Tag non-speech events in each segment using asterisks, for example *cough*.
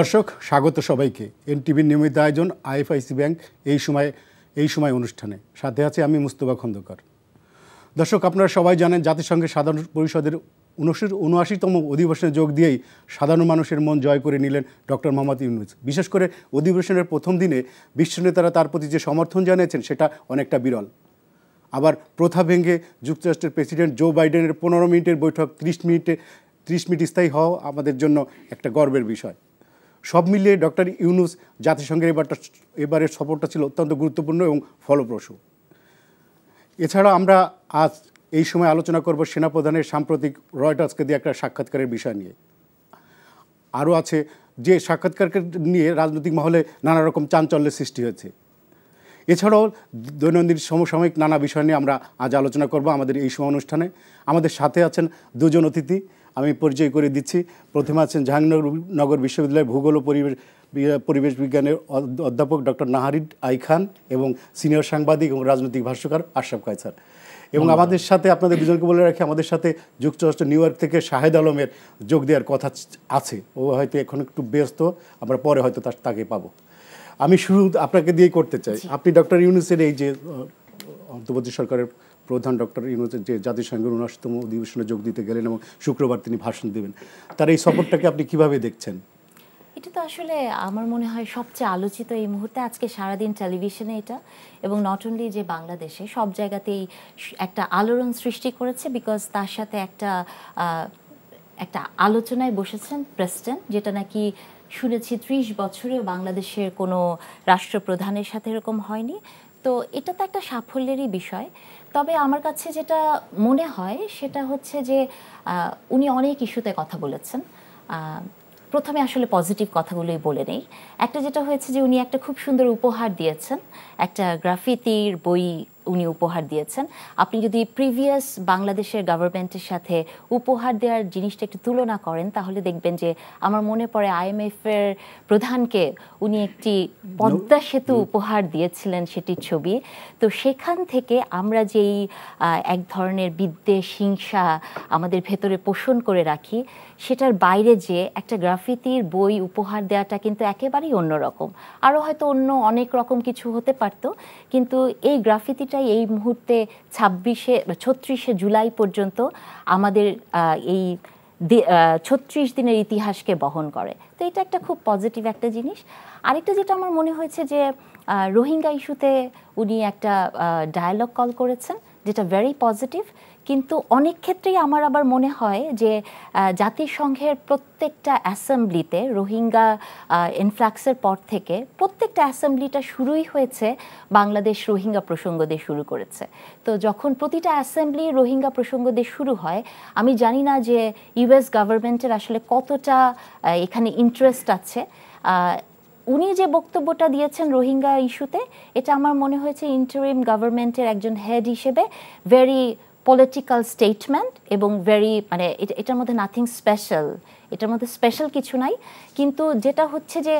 দর্শক স্বাগত সবাইকে এনটিভির নিয়মিত আয়োজন আইএফআইসি ব্যাংক এই সময় এই সময় অনুষ্ঠানে সাথে আছে আমি মুস্তফা খন্দকার দর্শক আপনারা সবাই জানেন জাতিসংঘের সাধারণ পরিষদের উনআশিতম অধিবেশনে যোগ দিয়েই সাধারণ মানুষের মন জয় করে নিলেন ডক্টর মোহাম্মদ ইউনুস বিশেষ করে অধিবেশনের প্রথম দিনে বিশ্ব নেতারা তার প্রতি যে সমর্থন জানিয়েছেন সেটা অনেকটা বিরল আবার প্রথা ভেঙে যুক্তরাষ্ট্রের প্রেসিডেন্ট জো বাইডেনের পনেরো মিনিটের বৈঠক ত্রিশ মিনিটে ত্রিশ মিনিট স্থায়ী হওয়া আমাদের জন্য একটা গর্বের বিষয় সব মিলিয়ে ডক্টর ইউনুস জাতিসংঘের এবারটা এবারের সফরটা ছিল অত্যন্ত গুরুত্বপূর্ণ এবং ফলপ্রসূ এছাড়া আমরা আজ এই সময় আলোচনা করব সেনাপ্রধানের সাম্প্রতিক রয়টার্সকে দিয়ে একটা সাক্ষাৎকারের বিষয় নিয়ে আরও আছে যে সাক্ষাৎকারকে নিয়ে রাজনৈতিক মহলে নানা রকম চাঞ্চল্যের সৃষ্টি হয়েছে এছাড়াও দৈনন্দিন সমসাময়িক নানা বিষয় নিয়ে আমরা আজ আলোচনা করব আমাদের এই সময় অনুষ্ঠানে আমাদের সাথে আছেন দুজন অতিথি আমি পরিচয় করে দিচ্ছি প্রথমে আছেন জাহাঙ্গীরনগর বিশ্ববিদ্যালয়ের ভূগোল ও পরিবেশ পরিবেশ বিজ্ঞানের অধ্যাপক ডক্টর নাহারিদ আই খান এবং সিনিয়র সাংবাদিক এবং রাজনৈতিক ভাষ্যকার আশরাফ কায়সার এবং আমাদের সাথে আপনাদের দুজনকে বলে রাখি আমাদের সাথে যুক্তরাষ্ট্র নিউ ইয়র্ক থেকে শাহেদ আলমের যোগ দেওয়ার কথা আছে ও হয়তো এখন একটু ব্যস্ত আমরা পরে হয়তো তার তাকে পাবো আমি শুরু আপনাকে দিয়েই করতে চাই আপনি ডক্টর ইউনুসের এই যে অন্তর্বর্তী সরকারের প্রধান ডক্টর যে জাতিসংঘের উনআশিতম অধিবেশনে যোগ দিতে গেলেন এবং শুক্রবার তিনি ভাষণ দেবেন তার এই সফরটাকে আপনি কিভাবে দেখছেন এটা তো আসলে আমার মনে হয় সবচেয়ে আলোচিত এই মুহূর্তে আজকে সারাদিন টেলিভিশনে এটা এবং নট অনলি যে বাংলাদেশে সব জায়গাতেই একটা আলোড়ন সৃষ্টি করেছে বিকজ তার সাথে একটা একটা আলোচনায় বসেছেন প্রেসিডেন্ট যেটা নাকি শুনেছি ত্রিশ বছরে বাংলাদেশের কোনো রাষ্ট্রপ্রধানের সাথে এরকম হয়নি তো এটা তো একটা সাফল্যেরই বিষয় তবে আমার কাছে যেটা মনে হয় সেটা হচ্ছে যে উনি অনেক ইস্যুতে কথা বলেছেন প্রথমে আসলে পজিটিভ কথাগুলোই বলে নেই একটা যেটা হয়েছে যে উনি একটা খুব সুন্দর উপহার দিয়েছেন একটা গ্রাফিতির বই উনি উপহার দিয়েছেন আপনি যদি প্রিভিয়াস বাংলাদেশের গভর্নমেন্টের সাথে উপহার দেওয়ার জিনিসটা একটু তুলনা করেন তাহলে দেখবেন যে আমার মনে পড়ে আইএমএফ এর প্রধানকে উনি একটি পদ্মা সেতু উপহার দিয়েছিলেন সেটির ছবি তো সেখান থেকে আমরা যেই এক ধরনের বিদ্বেষ হিংসা আমাদের ভেতরে পোষণ করে রাখি সেটার বাইরে যে একটা গ্রাফিতির বই উপহার দেওয়াটা কিন্তু একেবারেই অন্যরকম আরও হয়তো অন্য অনেক রকম কিছু হতে পারত কিন্তু এই গ্রাফিতিটা চাই এই মুহূর্তে ছাব্বিশে ছত্রিশে জুলাই পর্যন্ত আমাদের এই ছত্রিশ দিনের ইতিহাসকে বহন করে তো এটা একটা খুব পজিটিভ একটা জিনিস আরেকটা যেটা আমার মনে হয়েছে যে রোহিঙ্গা ইস্যুতে উনি একটা ডায়ালগ কল করেছেন যেটা ভেরি পজিটিভ কিন্তু অনেক ক্ষেত্রেই আমার আবার মনে হয় যে জাতিসংঘের প্রত্যেকটা অ্যাসেম্বলিতে রোহিঙ্গা ইনফ্লাক্সের পর থেকে প্রত্যেকটা অ্যাসেম্বলিটা শুরুই হয়েছে বাংলাদেশ রোহিঙ্গা প্রসঙ্গ দিয়ে শুরু করেছে তো যখন প্রতিটা অ্যাসেম্বলি রোহিঙ্গা প্রসঙ্গ দিয়ে শুরু হয় আমি জানি না যে ইউএস গভর্নমেন্টের আসলে কতটা এখানে ইন্টারেস্ট আছে উনি যে বক্তব্যটা দিয়েছেন রোহিঙ্গা ইস্যুতে এটা আমার মনে হয়েছে ইন্টারিম গভর্নমেন্টের একজন হেড হিসেবে ভেরি পলিটিক্যাল স্টেটমেন্ট এবং ভেরি মানে এটার মধ্যে নাথিং স্পেশাল এটার মধ্যে স্পেশাল কিছু নাই কিন্তু যেটা হচ্ছে যে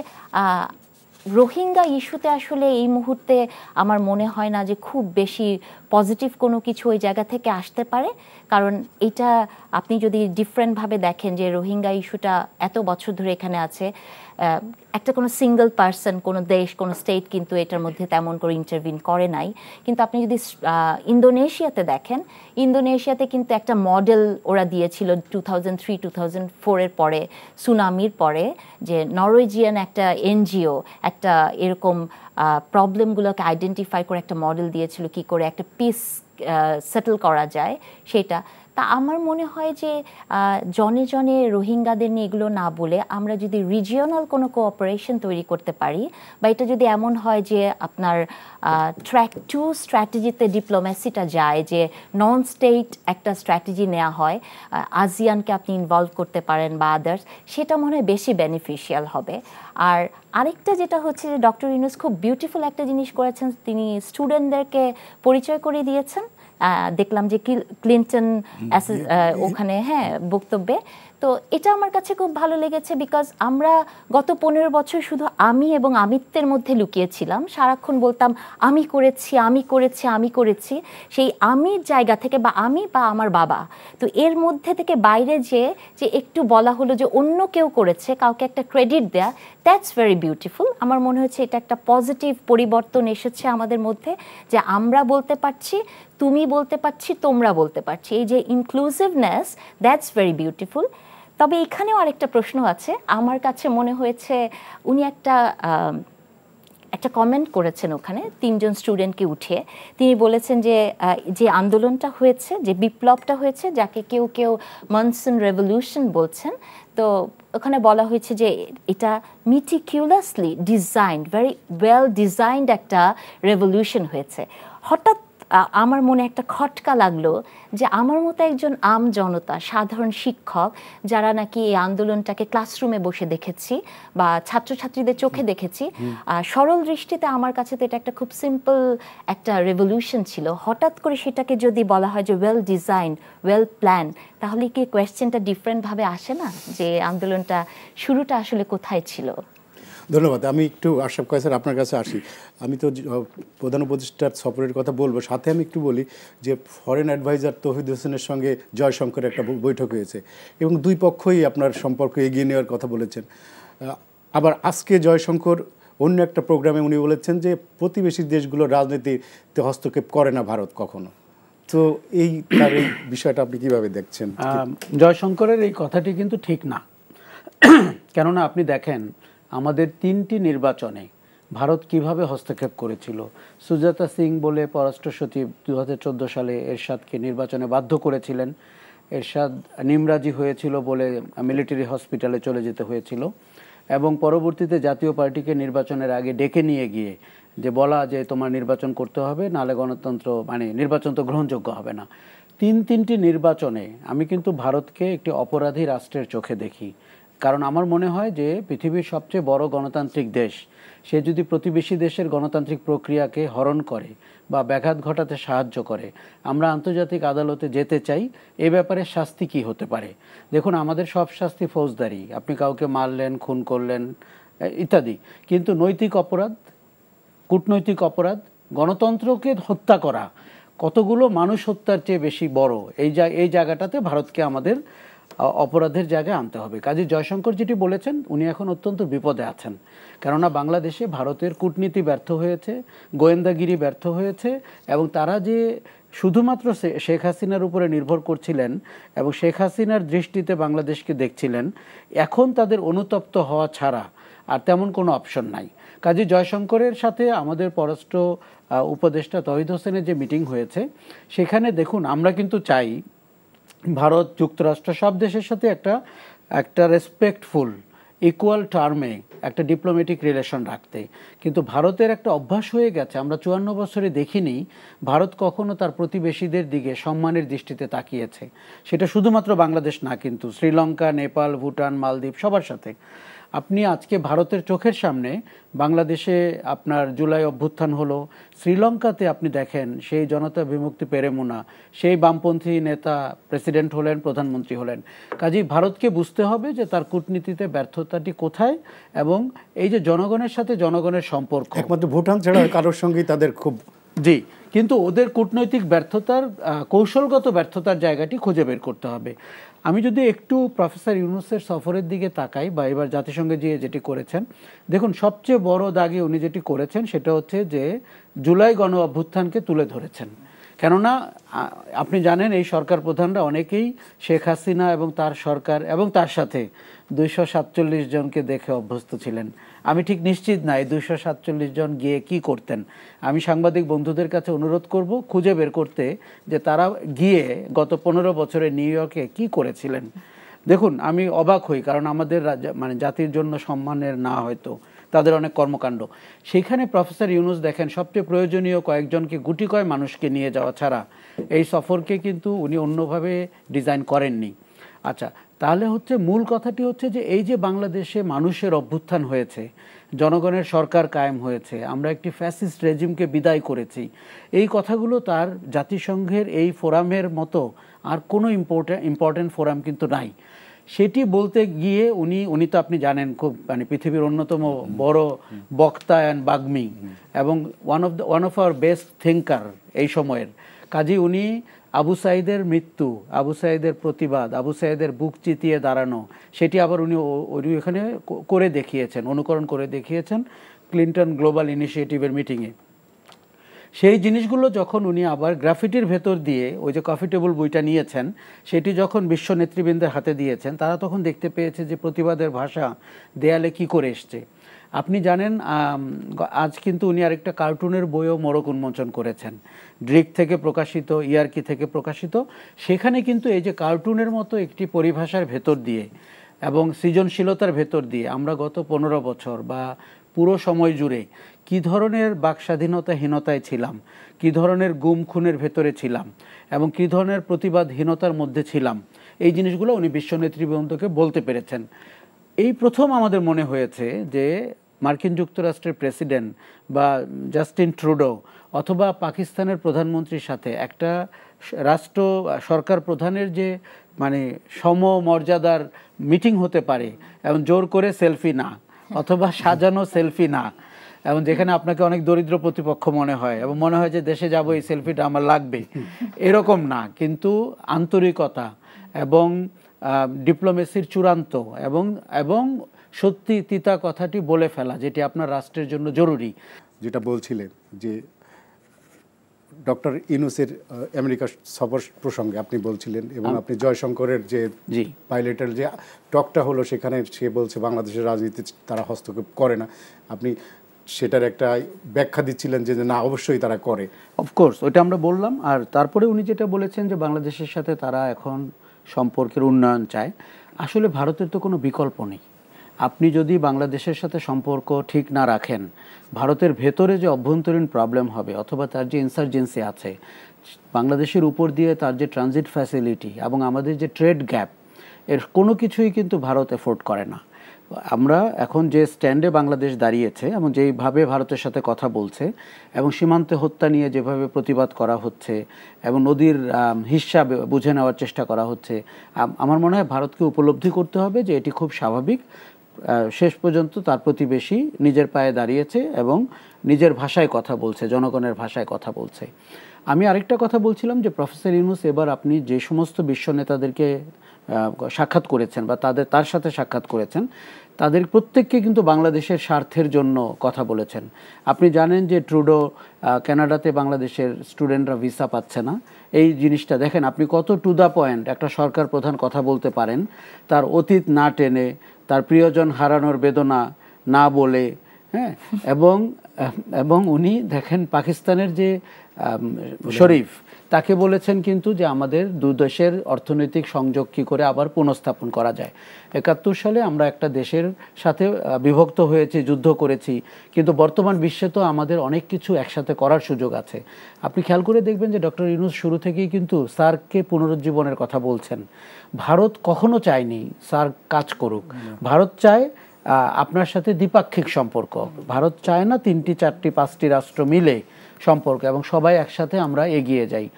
রোহিঙ্গা ইস্যুতে আসলে এই মুহূর্তে আমার মনে হয় না যে খুব বেশি পজিটিভ কোনো কিছু ওই জায়গা থেকে আসতে পারে কারণ এটা আপনি যদি ডিফারেন্টভাবে দেখেন যে রোহিঙ্গা ইস্যুটা এত বছর ধরে এখানে আছে একটা কোনো সিঙ্গেল পার্সন কোনো দেশ কোনো স্টেট কিন্তু এটার মধ্যে তেমন করে ইন্টারভিন করে নাই কিন্তু আপনি যদি ইন্দোনেশিয়াতে দেখেন ইন্দোনেশিয়াতে কিন্তু একটা মডেল ওরা দিয়েছিল two thousand three two thousand ফোরের পরে সুনামির পরে যে নরওয়েজিয়ান একটা এনজিও একটা এরকম প্রবলেমগুলোকে আইডেন্টিফাই করে একটা মডেল দিয়েছিল কি করে একটা পিস সেটেল করা যায় সেটা তা আমার মনে হয় যে জনে জনে রোহিঙ্গাদের নিয়ে এগুলো না বলে আমরা যদি রিজিয়নাল কোনো কোঅপারেশন তৈরি করতে পারি বা এটা যদি এমন হয় যে আপনার ট্র্যাক টু স্ট্র্যাটেজিতে ডিপ্লোম্যাসিটা যায় যে নন স্টেট একটা স্ট্র্যাটেজি নেওয়া হয় আসিয়ানকে আপনি ইনভলভ করতে পারেন বা আদার্স সেটা মনে হয় বেশি বেনিফিশিয়াল হবে আর আরেকটা যেটা হচ্ছে যে ডক্টর ইউনুস খুব বিউটিফুল একটা জিনিস করেছেন তিনি স্টুডেন্টদেরকে পরিচয় করে দিয়েছেন দেখলাম যে ক্লিন্টন ওখানে হ্যাঁ বক্তব্যে তো এটা আমার কাছে খুব ভালো লেগেছে বিকজ আমরা গত পনেরো বছর শুধু আমি এবং আমিত্বের মধ্যে লুকিয়েছিলাম সারাক্ষণ বলতাম আমি করেছি আমি করেছি আমি করেছি সেই আমির জায়গা থেকে বা আমি বা আমার বাবা তো এর মধ্যে থেকে বাইরে যে যে একটু বলা হলো যে অন্য কেউ করেছে কাউকে একটা ক্রেডিট দেয়া দ্যাটস ভেরি বিউটিফুল আমার মনে হচ্ছে এটা একটা পজিটিভ পরিবর্তন এসেছে আমাদের মধ্যে যে আমরা বলতে পারছি তুমি বলতে পারছি তোমরা বলতে পারছি এই যে ইনক্লুসিভনেস দ্যাটস ভেরি বিউটিফুল তবে এখানেও আরেকটা প্রশ্ন আছে আমার কাছে মনে হয়েছে উনি একটা একটা কমেন্ট করেছেন ওখানে তিনজন স্টুডেন্টকে উঠিয়ে তিনি বলেছেন যে যে আন্দোলনটা হয়েছে যে বিপ্লবটা হয়েছে যাকে কেউ কেউ মনসুন রেভলিউশন বলছেন তো ওখানে বলা হয়েছে যে এটা meticulously design very well designed একটা রেভলিউশন হয়েছে হঠাৎ আমার মনে একটা খটকা লাগলো যে আমার মতো একজন আম জনতা সাধারণ শিক্ষক যারা নাকি এই আন্দোলনটাকে ক্লাসরুমে বসে দেখেছি বা ছাত্রছাত্রীদের চোখে দেখেছি সরল দৃষ্টিতে আমার কাছে তো এটা একটা খুব সিম্পল একটা রেভলিউশন ছিল হঠাৎ করে সেটাকে যদি বলা হয় যে ওয়েল ডিজাইন ওয়েল প্ল্যান তাহলে কি কোয়েশ্চেনটা ডিফারেন্টভাবে আসে না যে আন্দোলনটা শুরুটা আসলে কোথায় ছিল ধন্যবাদ আমি একটু আশরাফ কয়েসার আপনার কাছে আসি আমি তো প্রধান উপদেষ্টার সফরের কথা বলবো সাথে আমি একটু বলি যে ফরেন অ্যাডভাইজার তহিদ হোসেনের সঙ্গে জয়শঙ্করের একটা বৈঠক হয়েছে এবং দুই পক্ষই আপনার সম্পর্ক এগিয়ে নেওয়ার কথা বলেছেন আবার আজকে জয়শঙ্কর অন্য একটা প্রোগ্রামে উনি বলেছেন যে প্রতিবেশী দেশগুলোর রাজনীতিতে হস্তক্ষেপ করে না ভারত কখনো তো এই তার এই বিষয়টা আপনি কীভাবে দেখছেন জয়শঙ্করের এই কথাটি কিন্তু ঠিক না কেননা আপনি দেখেন আমাদের তিনটি নির্বাচনে ভারত কিভাবে হস্তক্ষেপ করেছিল সুজাতা সিং বলে পররাষ্ট্র সচিব দু সালে এরশাদকে নির্বাচনে বাধ্য করেছিলেন এরশাদ নিমরাজি হয়েছিল বলে মিলিটারি হসপিটালে চলে যেতে হয়েছিল এবং পরবর্তীতে জাতীয় পার্টিকে নির্বাচনের আগে ডেকে নিয়ে গিয়ে যে বলা যে তোমার নির্বাচন করতে হবে নাহলে গণতন্ত্র মানে নির্বাচন তো গ্রহণযোগ্য হবে না তিন তিনটি নির্বাচনে আমি কিন্তু ভারতকে একটি অপরাধী রাষ্ট্রের চোখে দেখি কারণ আমার মনে হয় যে পৃথিবীর সবচেয়ে বড় গণতান্ত্রিক দেশ সে যদি প্রতিবেশী দেশের গণতান্ত্রিক প্রক্রিয়াকে হরণ করে বা ব্যাঘাত ঘটাতে সাহায্য করে আমরা আন্তর্জাতিক আদালতে যেতে চাই এ ব্যাপারে শাস্তি কি হতে পারে দেখুন আমাদের সব শাস্তি ফৌজদারি আপনি কাউকে মারলেন খুন করলেন ইত্যাদি কিন্তু নৈতিক অপরাধ কূটনৈতিক অপরাধ গণতন্ত্রকে হত্যা করা কতগুলো মানুষ হত্যার চেয়ে বেশি বড় এই এই জায়গাটাতে ভারতকে আমাদের অপরাধের জায়গায় আনতে হবে কাজী জয়শঙ্কর যেটি বলেছেন উনি এখন অত্যন্ত বিপদে আছেন কেননা বাংলাদেশে ভারতের কূটনীতি ব্যর্থ হয়েছে গোয়েন্দাগিরি ব্যর্থ হয়েছে এবং তারা যে শুধুমাত্র শেখ হাসিনার উপরে নির্ভর করছিলেন এবং শেখ হাসিনার দৃষ্টিতে বাংলাদেশকে দেখছিলেন এখন তাদের অনুতপ্ত হওয়া ছাড়া আর তেমন কোনো অপশন নাই কাজী জয়শঙ্করের সাথে আমাদের পররাষ্ট্র উপদেষ্টা তহিদ হোসেনের যে মিটিং হয়েছে সেখানে দেখুন আমরা কিন্তু চাই ভারত যুক্তরাষ্ট্র সব দেশের সাথে একটা একটা রেসপেক্টফুল ইকুয়াল টার্মে একটা ডিপ্লোম্যাটিক রিলেশন রাখতে কিন্তু ভারতের একটা অভ্যাস হয়ে গেছে আমরা চুয়ান্ন বছরে দেখিনি ভারত কখনো তার প্রতিবেশীদের দিকে সম্মানের দৃষ্টিতে তাকিয়েছে সেটা শুধুমাত্র বাংলাদেশ না কিন্তু শ্রীলঙ্কা নেপাল ভুটান মালদ্বীপ সবার সাথে আপনি আজকে ভারতের চোখের সামনে বাংলাদেশে আপনার জুলাই অভ্যুত্থান হলো শ্রীলঙ্কাতে আপনি দেখেন সেই জনতা বিমুক্তি পেরেমুনা সেই বামপন্থী নেতা প্রেসিডেন্ট হলেন প্রধানমন্ত্রী হলেন কাজেই ভারতকে বুঝতে হবে যে তার কূটনীতিতে ব্যর্থতাটি কোথায় এবং এই যে জনগণের সাথে জনগণের সম্পর্ক একমাত্র ভুটান ছাড়া কারোর সঙ্গেই তাদের খুব জি কিন্তু ওদের কূটনৈতিক ব্যর্থতার কৌশলগত ব্যর্থতার জায়গাটি খুঁজে বের করতে হবে আমি যদি একটু প্রফেসর ইউনুসের সফরের দিকে তাকাই বা এবার জাতিসংঘে যেয়ে যেটি করেছেন দেখুন সবচেয়ে বড় দাগে উনি যেটি করেছেন সেটা হচ্ছে যে জুলাই গণ অভ্যুত্থানকে তুলে ধরেছেন কেননা আপনি জানেন এই সরকার প্রধানরা অনেকেই শেখ হাসিনা এবং তার সরকার এবং তার সাথে দুইশো সাতচল্লিশ জনকে দেখে অভ্যস্ত ছিলেন আমি ঠিক নিশ্চিত না এই দুইশো সাতচল্লিশ জন গিয়ে কি করতেন আমি সাংবাদিক বন্ধুদের কাছে অনুরোধ করব খুঁজে বের করতে যে তারা গিয়ে গত পনেরো বছরে নিউ ইয়র্কে কী করেছিলেন দেখুন আমি অবাক হই কারণ আমাদের মানে জাতির জন্য সম্মানের না হয়তো তাদের অনেক কর্মকাণ্ড সেখানে প্রফেসর ইউনুস দেখেন সবচেয়ে প্রয়োজনীয় কয়েকজনকে গুটি কয় মানুষকে নিয়ে যাওয়া ছাড়া এই সফরকে কিন্তু উনি অন্যভাবে ডিজাইন করেননি আচ্ছা তাহলে হচ্ছে মূল কথাটি হচ্ছে যে এই যে বাংলাদেশে মানুষের অভ্যুত্থান হয়েছে জনগণের সরকার কায়েম হয়েছে আমরা একটি ফ্যাসিস্ট রেজিমকে বিদায় করেছি এই কথাগুলো তার জাতিসংঘের এই ফোরামের মতো আর কোনো ইম্পর্টেন্ট ইম্পর্ট্যান্ট ফোরাম কিন্তু নাই সেটি বলতে গিয়ে উনি উনি তো আপনি জানেন খুব মানে পৃথিবীর অন্যতম বড় বক্তা অ্যান্ড বাগ্মি এবং one of the one of our best thinker এই সময়ের কাজী উনি আবু সাইদের মৃত্যু আবু সাইদের প্রতিবাদ আবু সাইদের বুক চিতিয়ে দাঁড়ানো সেটি আবার উনি উনি এখানে করে দেখিয়েছেন অনুকরণ করে দেখিয়েছেন ক্লিন্টন গ্লোবাল ইনিশিয়েটিভের মিটিংয়ে সেই জিনিসগুলো যখন উনি আবার গ্রাফিটির ভেতর দিয়ে ওই যে কফি টেবল বইটা নিয়েছেন সেটি যখন বিশ্ব নেতৃবৃন্দের হাতে দিয়েছেন তারা তখন দেখতে পেয়েছে যে প্রতিবাদের ভাষা দেয়ালে কি করে এসছে আপনি জানেন আজ কিন্তু উনি আরেকটা কার্টুনের বইও মরক উন্মোচন করেছেন ড্রিক থেকে প্রকাশিত ইয়ার্কি থেকে প্রকাশিত সেখানে কিন্তু এই যে কার্টুনের মতো একটি পরিভাষার ভেতর দিয়ে এবং সৃজনশীলতার ভেতর দিয়ে আমরা গত পনেরো বছর বা পুরো সময় জুড়ে কি ধরনের বাকস্বাধীনতাহীনতায় ছিলাম কি ধরনের গুম খুনের ভেতরে ছিলাম এবং কি ধরনের প্রতিবাদহীনতার মধ্যে ছিলাম এই জিনিসগুলো উনি বিশ্ব নেতৃবৃন্দকে বলতে পেরেছেন এই প্রথম আমাদের মনে হয়েছে যে মার্কিন যুক্তরাষ্ট্রের প্রেসিডেন্ট বা জাস্টিন ট্রুডো অথবা পাকিস্তানের প্রধানমন্ত্রীর সাথে একটা রাষ্ট্র সরকার প্রধানের যে মানে সম মর্যাদার মিটিং হতে পারে এবং জোর করে সেলফি না অথবা সাজানো সেলফি না এবং যেখানে আপনাকে অনেক দরিদ্র প্রতিপক্ষ মনে হয় এবং মনে হয় যে দেশে যাব এই সেলফিটা আমার লাগবে এরকম না কিন্তু আন্তরিকতা এবং ডিপ্লোমেসির চূড়ান্ত এবং এবং সত্যি তিতা কথাটি বলে ফেলা যেটি আপনার রাষ্ট্রের জন্য জরুরি যেটা বলছিলেন যে ডক্টর ইউনুসের আমেরিকা সফর প্রসঙ্গে আপনি বলছিলেন এবং আপনি জয়শঙ্করের যে পাইলটের যে টকটা হলো সেখানে সে বলছে বাংলাদেশের রাজনীতি তারা হস্তক্ষেপ করে না আপনি সেটার একটা ব্যাখ্যা দিচ্ছিলেন যে না অবশ্যই তারা করে অফকোর্স ওইটা আমরা বললাম আর তারপরে উনি যেটা বলেছেন যে বাংলাদেশের সাথে তারা এখন সম্পর্কের উন্নয়ন চায় আসলে ভারতের তো কোনো বিকল্প নেই আপনি যদি বাংলাদেশের সাথে সম্পর্ক ঠিক না রাখেন ভারতের ভেতরে যে অভ্যন্তরীণ প্রবলেম হবে অথবা তার যে ইনসার্জেন্সি আছে বাংলাদেশের উপর দিয়ে তার যে ট্রানজিট ফ্যাসিলিটি এবং আমাদের যে ট্রেড গ্যাপ এর কোনো কিছুই কিন্তু ভারত এফোর্ড করে না আমরা এখন যে স্ট্যান্ডে বাংলাদেশ দাঁড়িয়েছে এবং যেইভাবে ভারতের সাথে কথা বলছে এবং সীমান্তে হত্যা নিয়ে যেভাবে প্রতিবাদ করা হচ্ছে এবং নদীর হিসাবে বুঝে নেওয়ার চেষ্টা করা হচ্ছে আমার মনে হয় ভারতকে উপলব্ধি করতে হবে যে এটি খুব স্বাভাবিক শেষ পর্যন্ত তার প্রতিবেশী নিজের পায়ে দাঁড়িয়েছে এবং নিজের ভাষায় কথা বলছে জনগণের ভাষায় কথা বলছে আমি আরেকটা কথা বলছিলাম যে প্রফেসর ইউনুস এবার আপনি যে সমস্ত বিশ্ব নেতাদেরকে সাক্ষাৎ করেছেন বা তাদের তার সাথে সাক্ষাৎ করেছেন তাদের প্রত্যেককে কিন্তু বাংলাদেশের স্বার্থের জন্য কথা বলেছেন আপনি জানেন যে ট্রুডো কানাডাতে বাংলাদেশের স্টুডেন্টরা ভিসা পাচ্ছে না এই জিনিসটা দেখেন আপনি কত টু দ্য পয়েন্ট একটা সরকার প্রধান কথা বলতে পারেন তার অতীত না টেনে তার প্রিয়জন হারানোর বেদনা না বলে হ্যাঁ এবং এবং উনি দেখেন পাকিস্তানের যে শরীফ তাকে বলেছেন কিন্তু যে আমাদের দেশের অর্থনৈতিক সংযোগ কী করে আবার পুনঃস্থাপন করা যায় একাত্তর সালে আমরা একটা দেশের সাথে বিভক্ত হয়েছি যুদ্ধ করেছি কিন্তু বর্তমান বিশ্বে তো আমাদের অনেক কিছু একসাথে করার সুযোগ আছে আপনি খেয়াল করে দেখবেন যে ডক্টর ইউনুস শুরু থেকেই কিন্তু সার্ককে পুনরুজ্জীবনের কথা বলছেন ভারত কখনো চায়নি সার্ক কাজ করুক ভারত চায় আপনার সাথে দ্বিপাক্ষিক সম্পর্ক ভারত চায় না তিনটি চারটি পাঁচটি রাষ্ট্র মিলে সম্পর্ক এবং সবাই একসাথে আমরা এগিয়ে যাই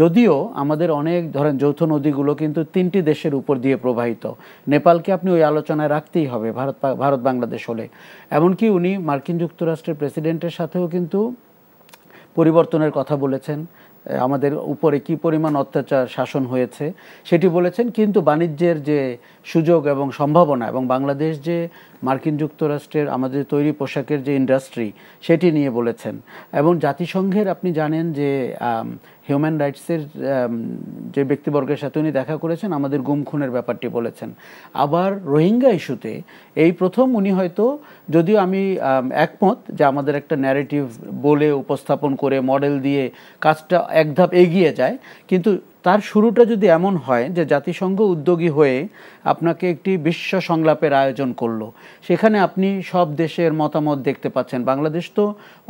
যদিও আমাদের অনেক ধরেন যৌথ নদীগুলো কিন্তু তিনটি দেশের উপর দিয়ে প্রবাহিত নেপালকে আপনি ওই আলোচনায় রাখতেই হবে ভারত ভারত বাংলাদেশ হলে এমনকি উনি মার্কিন যুক্তরাষ্ট্রের প্রেসিডেন্টের সাথেও কিন্তু পরিবর্তনের কথা বলেছেন আমাদের উপরে কি পরিমাণ অত্যাচার শাসন হয়েছে সেটি বলেছেন কিন্তু বাণিজ্যের যে সুযোগ এবং সম্ভাবনা এবং বাংলাদেশ যে মার্কিন যুক্তরাষ্ট্রের আমাদের তৈরি পোশাকের যে ইন্ডাস্ট্রি সেটি নিয়ে বলেছেন এবং জাতিসংঘের আপনি জানেন যে হিউম্যান রাইটসের যে ব্যক্তিবর্গের সাথে উনি দেখা করেছেন আমাদের গুম খুনের ব্যাপারটি বলেছেন আবার রোহিঙ্গা ইস্যুতে এই প্রথম উনি হয়তো যদিও আমি একমত যে আমাদের একটা ন্যারেটিভ বলে উপস্থাপন করে মডেল দিয়ে কাজটা এক ধাপ এগিয়ে যায় কিন্তু তার শুরুটা যদি এমন হয় যে জাতিসংঘ উদ্যোগী হয়ে আপনাকে একটি বিশ্ব সংলাপের আয়োজন করলো সেখানে আপনি সব দেশের মতামত দেখতে পাচ্ছেন বাংলাদেশ তো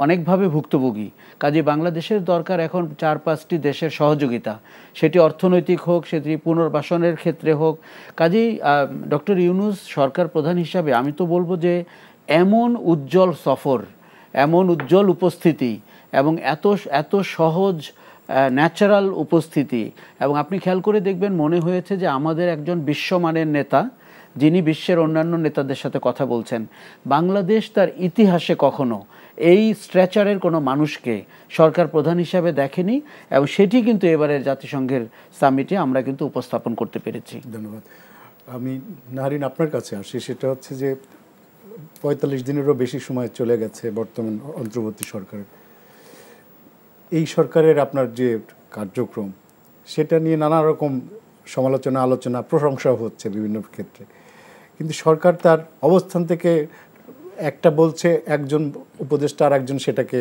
অনেকভাবে ভুক্তভোগী কাজে বাংলাদেশের দরকার এখন চার পাঁচটি দেশের সহযোগিতা সেটি অর্থনৈতিক হোক সেটি পুনর্বাসনের ক্ষেত্রে হোক কাজেই ডক্টর ইউনুস সরকার প্রধান হিসাবে আমি তো বলবো যে এমন উজ্জ্বল সফর এমন উজ্জ্বল উপস্থিতি এবং এত এত সহজ ন্যাচারাল উপস্থিতি এবং আপনি খেয়াল করে দেখবেন মনে হয়েছে যে আমাদের একজন বিশ্বমানের নেতা যিনি বিশ্বের অন্যান্য নেতাদের সাথে কথা বলছেন বাংলাদেশ তার ইতিহাসে কখনো এই স্ট্রেচারের কোনো মানুষকে সরকার প্রধান হিসাবে দেখেনি এবং সেটি কিন্তু এবারের জাতিসংঘের সামিটে আমরা কিন্তু উপস্থাপন করতে পেরেছি ধন্যবাদ আমি নারিন আপনার কাছে আসি সেটা হচ্ছে যে পঁয়তাল্লিশ দিনেরও বেশি সময় চলে গেছে বর্তমান অন্তর্বর্তী সরকারের এই সরকারের আপনার যে কার্যক্রম সেটা নিয়ে নানা রকম সমালোচনা আলোচনা প্রশংসাও হচ্ছে বিভিন্ন ক্ষেত্রে কিন্তু সরকার তার অবস্থান থেকে একটা বলছে একজন উপদেষ্টা আর একজন সেটাকে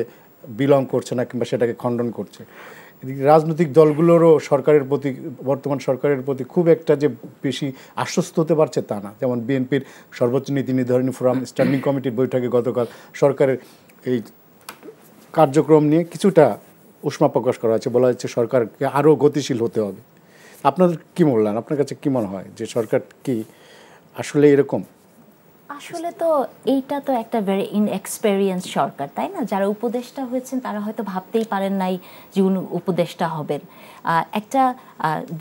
বিলং করছে না কিংবা সেটাকে খণ্ডন করছে রাজনৈতিক দলগুলোরও সরকারের প্রতি বর্তমান সরকারের প্রতি খুব একটা যে বেশি আশ্বস্ত হতে পারছে তা না যেমন বিএনপির সর্বোচ্চ নীতি নির্ধারণী ফোরাম স্ট্যান্ডিং কমিটির বৈঠকে গতকাল সরকারের এই কার্যক্রম নিয়ে কিছুটা উষ্মা প্রকাশ করা হয়েছে বলা হচ্ছে সরকারকে আরও গতিশীল হতে হবে আপনাদের কি মূল্যায়ন আপনার কাছে কি মনে হয় যে সরকার কি আসলে এরকম আসলে তো এইটা তো একটা ভেরি ইনএক্সপেরিয়েন্স সরকার তাই না যারা উপদেষ্টা হয়েছেন তারা হয়তো ভাবতেই পারেন নাই যে উনি উপদেষ্টা হবেন একটা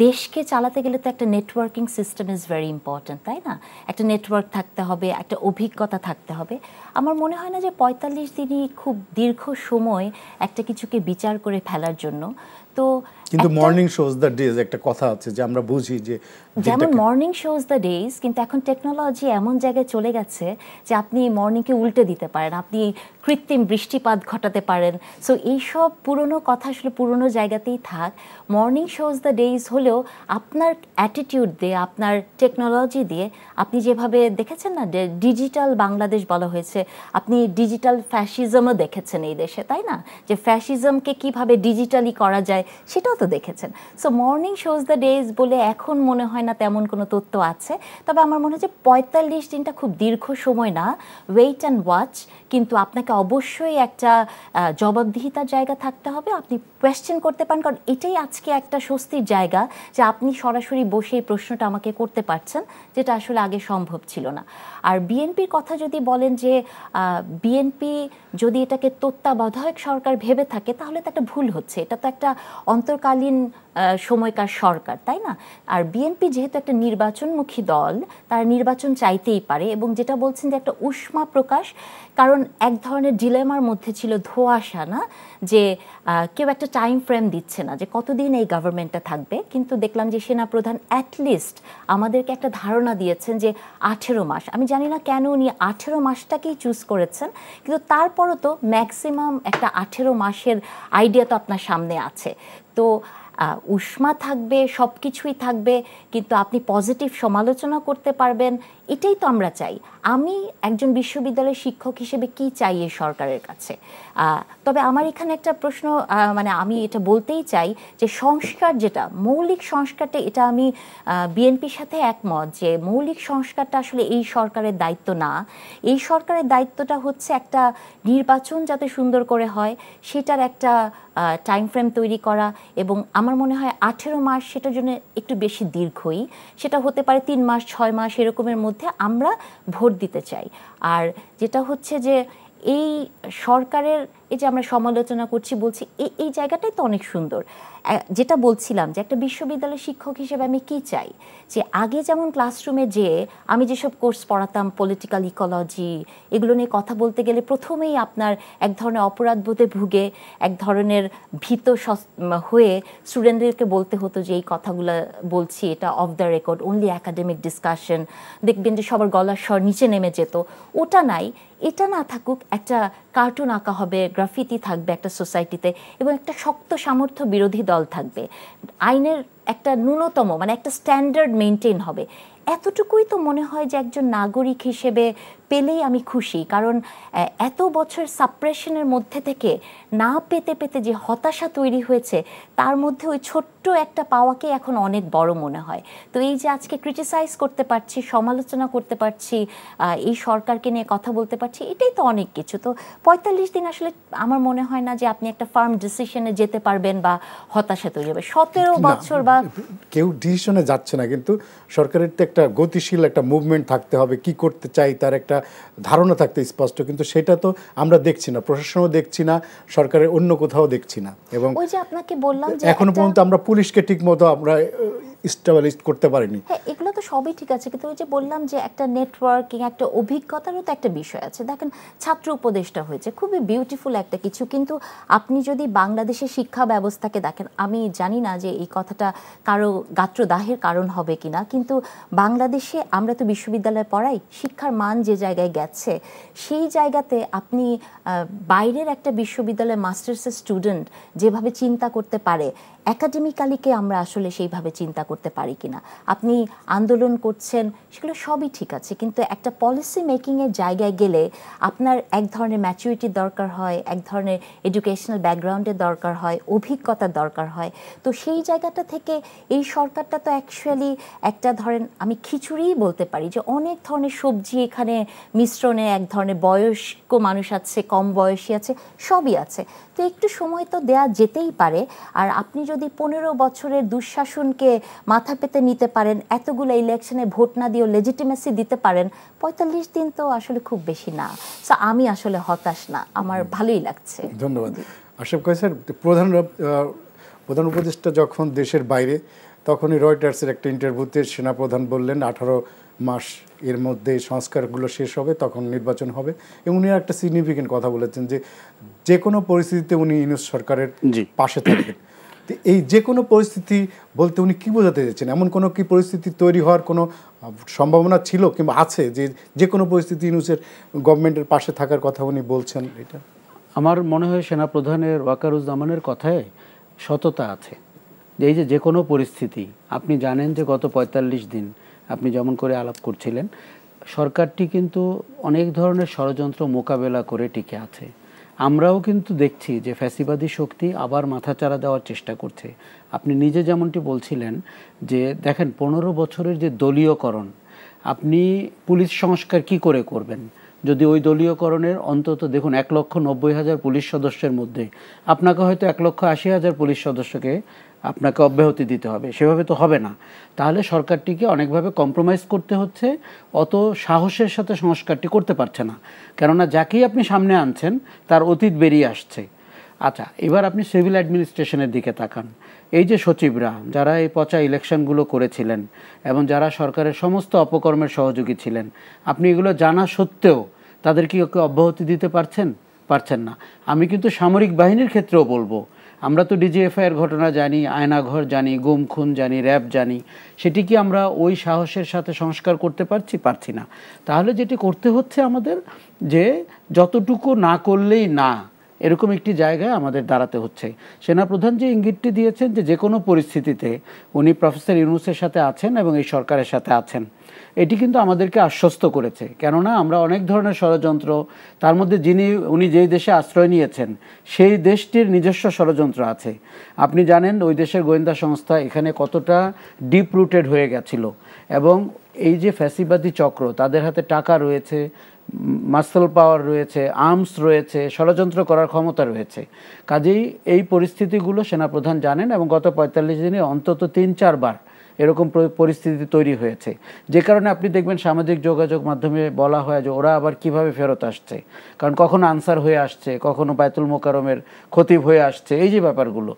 দেশকে চালাতে গেলে তো একটা networking system is very important তাই না একটা নেটওয়ার্ক থাকতে হবে একটা অভিজ্ঞতা থাকতে হবে আমার মনে হয় না যে পঁয়তাল্লিশ দিনই খুব দীর্ঘ সময় একটা কিছুকে বিচার করে ফেলার জন্য তো কিন্তু মর্নিং শোজ দ্য ডেজ একটা কথা আছে যে আমরা বুঝি যে যেমন মর্নিং শোজ দ্য ডেইজ কিন্তু এখন টেকনোলজি এমন জায়গায় চলে গেছে যে আপনি মর্নিংকে উল্টে দিতে পারেন আপনি কৃত্রিম বৃষ্টিপাত ঘটাতে পারেন সো এইসব পুরনো কথা আসলে পুরনো জায়গাতেই থাক মর্নিং শোজ দ্য ডেইজ হলেও আপনার অ্যাটিটিউড দিয়ে আপনার টেকনোলজি দিয়ে আপনি যেভাবে দেখেছেন না ডিজিটাল বাংলাদেশ বলা হয়েছে আপনি ডিজিটাল ফ্যাশিজমও দেখেছেন এই দেশে তাই না যে ফ্যাশিজমকে কিভাবে ডিজিটালি করা যায় সেটাও তো দেখেছেন so morning shows the days বলে এখন মনে হয় না তেমন কোনো তথ্য আছে তবে আমার মনে হচ্ছে পঁয়তাল্লিশ দিনটা খুব দীর্ঘ সময় না ওয়েট অ্যান্ড ওয়াচ কিন্তু আপনাকে অবশ্যই একটা জবাবদিহিতার জায়গা থাকতে হবে আপনি কোয়েশ্চেন করতে পারেন কারণ এটাই আজকে একটা স্বস্তির জায়গা যে আপনি সরাসরি বসে এই প্রশ্নটা আমাকে করতে পারছেন যেটা আসলে আগে সম্ভব ছিল না আর বিএনপির কথা যদি বলেন যে বিএনপি যদি এটাকে তত্ত্বাবধায়ক সরকার ভেবে থাকে তাহলে তো একটা ভুল হচ্ছে এটা তো একটা অন্তর্কালীন সময়কার সরকার তাই না আর বিএনপি যেহেতু একটা নির্বাচনমুখী দল তারা নির্বাচন চাইতেই পারে এবং যেটা বলছেন যে একটা উষ্মা প্রকাশ কারণ এক ধরনের ডিলেমার মধ্যে ছিল ধোয়াশা না যে কেউ একটা টাইম ফ্রেম দিচ্ছে না যে কতদিন এই গভর্নমেন্টটা থাকবে কিন্তু দেখলাম যে সেনাপ্রধান অ্যাটলিস্ট আমাদেরকে একটা ধারণা দিয়েছেন যে আঠেরো মাস আমি জানি না কেন উনি আঠেরো মাসটাকেই চুজ করেছেন কিন্তু তারপরও তো ম্যাক্সিমাম একটা আঠেরো মাসের আইডিয়া তো আপনার সামনে আছে তো উষ্মা থাকবে সব কিছুই থাকবে কিন্তু আপনি পজিটিভ সমালোচনা করতে পারবেন এটাই তো আমরা চাই আমি একজন বিশ্ববিদ্যালয়ের শিক্ষক হিসেবে কি চাই এই সরকারের কাছে তবে আমার এখানে একটা প্রশ্ন মানে আমি এটা বলতেই চাই যে সংস্কার যেটা মৌলিক সংস্কারটা এটা আমি বিএনপির সাথে একমত যে মৌলিক সংস্কারটা আসলে এই সরকারের দায়িত্ব না এই সরকারের দায়িত্বটা হচ্ছে একটা নির্বাচন যাতে সুন্দর করে হয় সেটার একটা টাইম ফ্রেম তৈরি করা এবং আমার মনে হয় আঠেরো মাস সেটার জন্য একটু বেশি দীর্ঘই সেটা হতে পারে তিন মাস ছয় মাস এরকমের মধ্যে মধ্যে আমরা ভোট দিতে চাই আর যেটা হচ্ছে যে এই সরকারের এই যে আমরা সমালোচনা করছি বলছি এই এই জায়গাটাই তো অনেক সুন্দর যেটা বলছিলাম যে একটা বিশ্ববিদ্যালয় শিক্ষক হিসেবে আমি কি চাই যে আগে যেমন ক্লাসরুমে যে আমি যেসব কোর্স পড়াতাম পলিটিক্যাল ইকোলজি এগুলো নিয়ে কথা বলতে গেলে প্রথমেই আপনার এক ধরনের অপরাধবোধে ভুগে এক ধরনের ভীত হয়ে স্টুডেন্টদেরকে বলতে হতো যে এই কথাগুলো বলছি এটা off the record only academic discussion দেখবেন যে সবার গলার স্বর নিচে নেমে যেত ওটা নাই এটা না থাকুক একটা কার্টুন আঁকা হবে গ্রাফিতি থাকবে একটা সোসাইটিতে এবং একটা শক্ত সামর্থ্য বিরোধী দল থাকবে আইনের একটা ন্যূনতম মানে একটা স্ট্যান্ডার্ড মেনটেন হবে এতটুকুই তো মনে হয় যে একজন নাগরিক হিসেবে পেলেই আমি খুশি কারণ এত বছর সাপ্রেশনের মধ্যে থেকে না পেতে পেতে যে হতাশা তৈরি হয়েছে তার মধ্যে ওই ছোট্ট একটা পাওয়াকে এখন অনেক বড় মনে হয় তো এই যে আজকে ক্রিটিসাইজ করতে পারছি সমালোচনা করতে পারছি এই সরকারকে নিয়ে কথা বলতে পারছি এটাই তো অনেক কিছু তো পঁয়তাল্লিশ দিন আসলে আমার মনে হয় না যে আপনি একটা ফার্ম ডিসিশনে যেতে পারবেন বা হতাশা তৈরি হবে সতেরো বছর বা কেউ ডিসিশনে যাচ্ছে না কিন্তু সরকারের তো একটা গতিশীল একটা মুভমেন্ট থাকতে হবে কি করতে চাই তার একটা ধারণা থাকতে স্পষ্ট কিন্তু সেটা তো আমরা দেখছি না প্রশাসনও দেখছি না সরকারের অন্য কোথাও দেখছি না এবং ওই যে আপনাকে বললাম এখনো পর্যন্ত আমরা পুলিশকে ঠিকমতো আমরা ইস্টাবলিশ করতে পারেনি হ্যাঁ এগুলো তো সবই ঠিক আছে কিন্তু ওই যে বললাম যে একটা নেটওয়ার্কিং একটা অভিজ্ঞতারও তো একটা বিষয় আছে দেখেন ছাত্র উপদেষ্টা হয়েছে খুবই বিউটিফুল একটা কিছু কিন্তু আপনি যদি বাংলাদেশের শিক্ষা ব্যবস্থাকে দেখেন আমি জানি না যে এই কথাটা কারো গাত্রদাহের কারণ হবে কিনা কিন্তু বাংলাদেশে আমরা তো বিশ্ববিদ্যালয়ে পড়াই শিক্ষার মান যে জায়গায় গেছে সেই জায়গাতে আপনি বাইরের একটা বিশ্ববিদ্যালয়ের মাস্টার্সের স্টুডেন্ট যেভাবে চিন্তা করতে পারে অ্যাকাডেমিক্যালিকে আমরা আসলে সেইভাবে চিন্তা করতে পারি কিনা আপনি আন্দোলন করছেন সেগুলো সবই ঠিক আছে কিন্তু একটা পলিসি মেকিংয়ের জায়গায় গেলে আপনার এক ধরনের ম্যাচুরিটির দরকার হয় এক ধরনের এডুকেশনাল ব্যাকগ্রাউন্ডের দরকার হয় অভিজ্ঞতার দরকার হয় তো সেই জায়গাটা থেকে এই সরকারটা তো অ্যাকচুয়ালি একটা ধরেন আমি খিচুড়িই বলতে পারি যে অনেক ধরনের সবজি এখানে মিশ্রণে এক ধরনের বয়স্ক মানুষ আছে কম বয়সী আছে সবই আছে তো একটু সময় তো দেয়া যেতেই পারে আর আপনি যদি যদি পনেরো বছরের দুঃশাসনকে মাথা পেতে নিতে পারেন এতগুলো ইলেকশনে ভোট না দিয়েও লেজিটিমেসি দিতে পারেন পঁয়তাল্লিশ দিন তো আসলে খুব বেশি না আমি আসলে হতাশ না আমার ভালোই লাগছে ধন্যবাদ আশিফ স্যার প্রধান প্রধান উপদেষ্টা যখন দেশের বাইরে তখনই রয়টার্সের একটা ইন্টারভিউতে সেনাপ্রধান বললেন আঠারো মাস এর মধ্যে সংস্কারগুলো শেষ হবে তখন নির্বাচন হবে এবং উনি একটা সিগনিফিকেন্ট কথা বলেছেন যে যে কোনো পরিস্থিতিতে উনি ইউনুস সরকারের পাশে থাকবেন তো এই যে কোনো পরিস্থিতি বলতে উনি কী বোঝাতে চাইছেন এমন কোনো কি পরিস্থিতি তৈরি হওয়ার কোনো সম্ভাবনা ছিল কিংবা আছে যে যে কোনো পরিস্থিতি ইউনুসের গভর্নমেন্টের পাশে থাকার কথা উনি বলছেন এটা আমার মনে হয় সেনাপ্রধানের ওয়াকারুজ্জামানের কথায় সততা আছে যে এই যে যে কোনো পরিস্থিতি আপনি জানেন যে গত ৪৫ দিন আপনি যেমন করে আলাপ করছিলেন সরকারটি কিন্তু অনেক ধরনের ষড়যন্ত্র মোকাবেলা করে টিকে আছে আমরাও কিন্তু দেখছি যে ফ্যাসিবাদী শক্তি আবার মাথাচাড়া দেওয়ার চেষ্টা করছে আপনি নিজে যেমনটি বলছিলেন যে দেখেন পনেরো বছরের যে দলীয়করণ আপনি পুলিশ সংস্কার কি করে করবেন যদি ওই দলীয়করণের অন্তত দেখুন এক লক্ষ নব্বই হাজার পুলিশ সদস্যের মধ্যে আপনাকে হয়তো এক লক্ষ আশি হাজার পুলিশ সদস্যকে আপনাকে অব্যাহতি দিতে হবে সেভাবে তো হবে না তাহলে সরকারটিকে অনেকভাবে কম্প্রোমাইজ করতে হচ্ছে অত সাহসের সাথে সংস্কারটি করতে পারছে না কেননা যাকেই আপনি সামনে আনছেন তার অতীত বেরিয়ে আসছে আচ্ছা এবার আপনি সিভিল অ্যাডমিনিস্ট্রেশনের দিকে তাকান এই যে সচিবরা যারা এই পচা ইলেকশনগুলো করেছিলেন এবং যারা সরকারের সমস্ত অপকর্মের সহযোগী ছিলেন আপনি এগুলো জানা সত্ত্বেও তাদের কি ওকে অব্যাহতি দিতে পারছেন পারছেন না আমি কিন্তু সামরিক বাহিনীর ক্ষেত্রেও বলবো আমরা তো ডিজিএফআইয়ের ঘটনা জানি আয়নাঘর জানি গুম খুন জানি র্যাব জানি সেটি কি আমরা ওই সাহসের সাথে সংস্কার করতে পারছি পারছি না তাহলে যেটি করতে হচ্ছে আমাদের যে যতটুকু না করলেই না এরকম একটি জায়গায় আমাদের দাঁড়াতে হচ্ছে সেনাপ্রধান যে ইঙ্গিতটি দিয়েছেন যে যে কোনো পরিস্থিতিতে উনি প্রফেসর ইউনুসের সাথে আছেন এবং এই সরকারের সাথে আছেন এটি কিন্তু আমাদেরকে আশ্বস্ত করেছে কেননা আমরা অনেক ধরনের ষড়যন্ত্র তার মধ্যে যিনি উনি যেই দেশে আশ্রয় নিয়েছেন সেই দেশটির নিজস্ব ষড়যন্ত্র আছে আপনি জানেন ওই দেশের গোয়েন্দা সংস্থা এখানে কতটা ডিপ রুটেড হয়ে গেছিল এবং এই যে ফ্যাসিবাদী চক্র তাদের হাতে টাকা রয়েছে মাসল পাওয়ার রয়েছে আর্মস রয়েছে ষড়যন্ত্র করার ক্ষমতা রয়েছে কাজেই এই পরিস্থিতিগুলো সেনাপ্রধান জানেন এবং গত পঁয়তাল্লিশ দিনে অন্তত তিন চারবার এরকম পরিস্থিতি তৈরি হয়েছে যে কারণে আপনি দেখবেন সামাজিক যোগাযোগ মাধ্যমে বলা হয় যে ওরা আবার কিভাবে ফেরত আসছে কারণ কখনো আনসার হয়ে আসছে কখনো বায়তুল মোকারমের ক্ষতি হয়ে আসছে এই যে ব্যাপারগুলো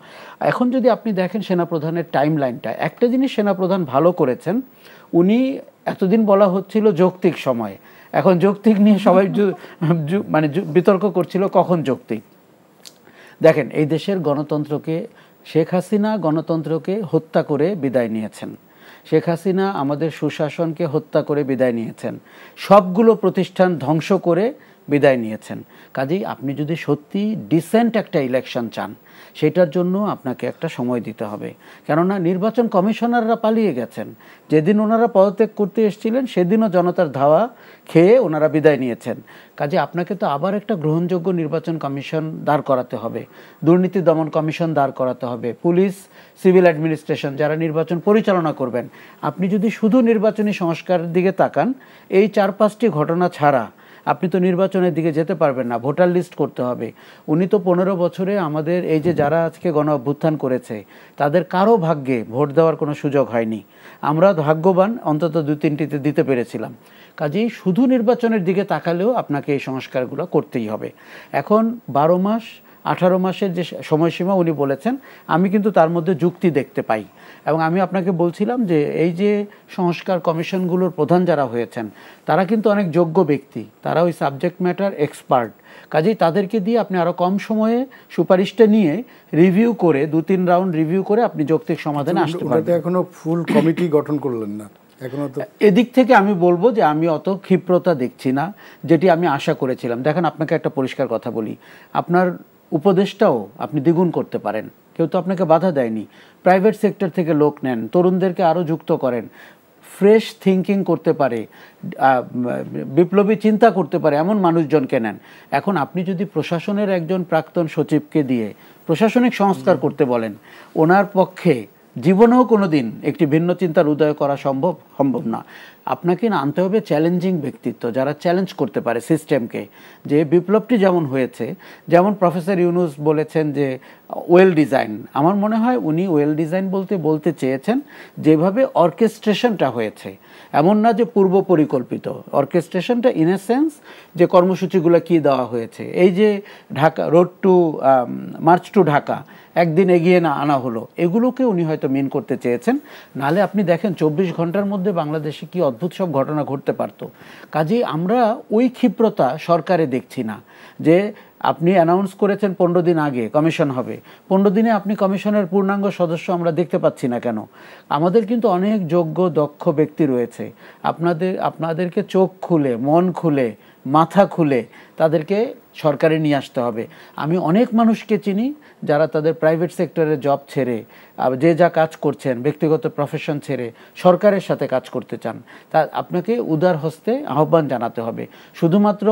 এখন যদি আপনি দেখেন সেনাপ্রধানের টাইম লাইনটা একটা জিনিস সেনাপ্রধান ভালো করেছেন উনি এতদিন বলা হচ্ছিল যৌক্তিক সময়ে এখন যৌক্তিক নিয়ে সবাই মানে বিতর্ক করছিল কখন যৌক্তিক দেখেন এই দেশের গণতন্ত্রকে শেখ হাসিনা গণতন্ত্রকে হত্যা করে বিদায় নিয়েছেন শেখ হাসিনা আমাদের সুশাসনকে হত্যা করে বিদায় নিয়েছেন সবগুলো প্রতিষ্ঠান ধ্বংস করে বিদায় নিয়েছেন কাজেই আপনি যদি সত্যি ডিসেন্ট একটা ইলেকশন চান সেটার জন্য আপনাকে একটা সময় দিতে হবে কেননা নির্বাচন কমিশনাররা পালিয়ে গেছেন যেদিন ওনারা পদত্যাগ করতে এসেছিলেন সেদিনও জনতার ধাওয়া খেয়ে ওনারা বিদায় নিয়েছেন কাজে আপনাকে তো আবার একটা গ্রহণযোগ্য নির্বাচন কমিশন দাঁড় করাতে হবে দুর্নীতি দমন কমিশন দাঁড় করাতে হবে পুলিশ সিভিল অ্যাডমিনিস্ট্রেশন যারা নির্বাচন পরিচালনা করবেন আপনি যদি শুধু নির্বাচনী সংস্কারের দিকে তাকান এই চার পাঁচটি ঘটনা ছাড়া আপনি তো নির্বাচনের দিকে যেতে পারবেন না ভোটার লিস্ট করতে হবে উনি তো পনেরো বছরে আমাদের এই যে যারা আজকে গণ অভ্যুত্থান করেছে তাদের কারো ভাগ্যে ভোট দেওয়ার কোনো সুযোগ হয়নি আমরা ভাগ্যবান অন্তত দু তিনটিতে দিতে পেরেছিলাম কাজেই শুধু নির্বাচনের দিকে তাকালেও আপনাকে এই সংস্কারগুলো করতেই হবে এখন বারো মাস আঠারো মাসের যে সময়সীমা উনি বলেছেন আমি কিন্তু তার মধ্যে যুক্তি দেখতে পাই এবং আমি আপনাকে বলছিলাম যে এই যে সংস্কার কমিশনগুলোর প্রধান যারা হয়েছেন তারা কিন্তু অনেক যোগ্য ব্যক্তি তারা ওই সাবজেক্ট ম্যাটার এক্সপার্ট কাজেই তাদেরকে দিয়ে আপনি আরও কম সময়ে সুপারিশটা নিয়ে রিভিউ করে দু তিন রাউন্ড রিভিউ করে আপনি যৌক্তিক সমাধানে আচ্ছা, আসতে পারেন এখনো ফুল কমিটি গঠন করলেন না এদিক থেকে আমি বলবো যে আমি অত ক্ষিপ্রতা দেখছি না যেটি আমি আশা করেছিলাম দেখেন আপনাকে একটা পরিষ্কার কথা বলি আপনার উপদেশটাও আপনি দ্বিগুণ করতে পারেন কেউ তো আপনাকে বাধা দেয়নি প্রাইভেট সেক্টর থেকে লোক নেন তরুণদেরকে আরও যুক্ত করেন ফ্রেশ থিঙ্কিং করতে পারে বিপ্লবী চিন্তা করতে পারে এমন মানুষজনকে নেন এখন আপনি যদি প্রশাসনের একজন প্রাক্তন সচিবকে দিয়ে প্রশাসনিক সংস্কার করতে বলেন ওনার পক্ষে জীবনেও কোনো দিন একটি ভিন্ন চিন্তার উদয় করা সম্ভব সম্ভব না আপনাকে না আনতে হবে চ্যালেঞ্জিং ব্যক্তিত্ব যারা চ্যালেঞ্জ করতে পারে সিস্টেমকে যে বিপ্লবটি যেমন হয়েছে যেমন প্রফেসর ইউনুস বলেছেন যে ওয়েল ডিজাইন আমার মনে হয় উনি ওয়েল ডিজাইন বলতে বলতে চেয়েছেন যেভাবে অর্কেস্ট্রেশনটা হয়েছে এমন না যে পূর্ব পরিকল্পিত অর্কেস্ট্রেশনটা ইন এ সেন্স যে কর্মসূচিগুলো কি দেওয়া হয়েছে এই যে Dhaka road to march to Dhaka একদিন এগিয়ে না আনা হলো এগুলোকে উনি হয়তো মেন করতে চেয়েছেন নালে আপনি দেখেন চব্বিশ ঘন্টার মধ্যে বাংলাদেশে কি অদ্ভুত সব ঘটনা ঘটতে পারতো কাজেই আমরা ওই ক্ষিপ্রতা সরকারে দেখছি না যে আপনি অ্যানাউন্স করেছেন পনেরো দিন আগে কমিশন হবে পনেরো দিনে আপনি কমিশনের পূর্ণাঙ্গ সদস্য আমরা দেখতে পাচ্ছি না কেন আমাদের কিন্তু অনেক যোগ্য দক্ষ ব্যক্তি রয়েছে আপনাদের আপনাদেরকে চোখ খুলে মন খুলে মাথা খুলে তাদেরকে সরকারে নিয়ে আসতে হবে আমি অনেক মানুষকে চিনি যারা তাদের প্রাইভেট সেক্টরে জব ছেড়ে যে যা কাজ করছেন ব্যক্তিগত প্রফেশন ছেড়ে সরকারের সাথে কাজ করতে চান তা আপনাকে উদার হস্তে আহ্বান জানাতে হবে শুধুমাত্র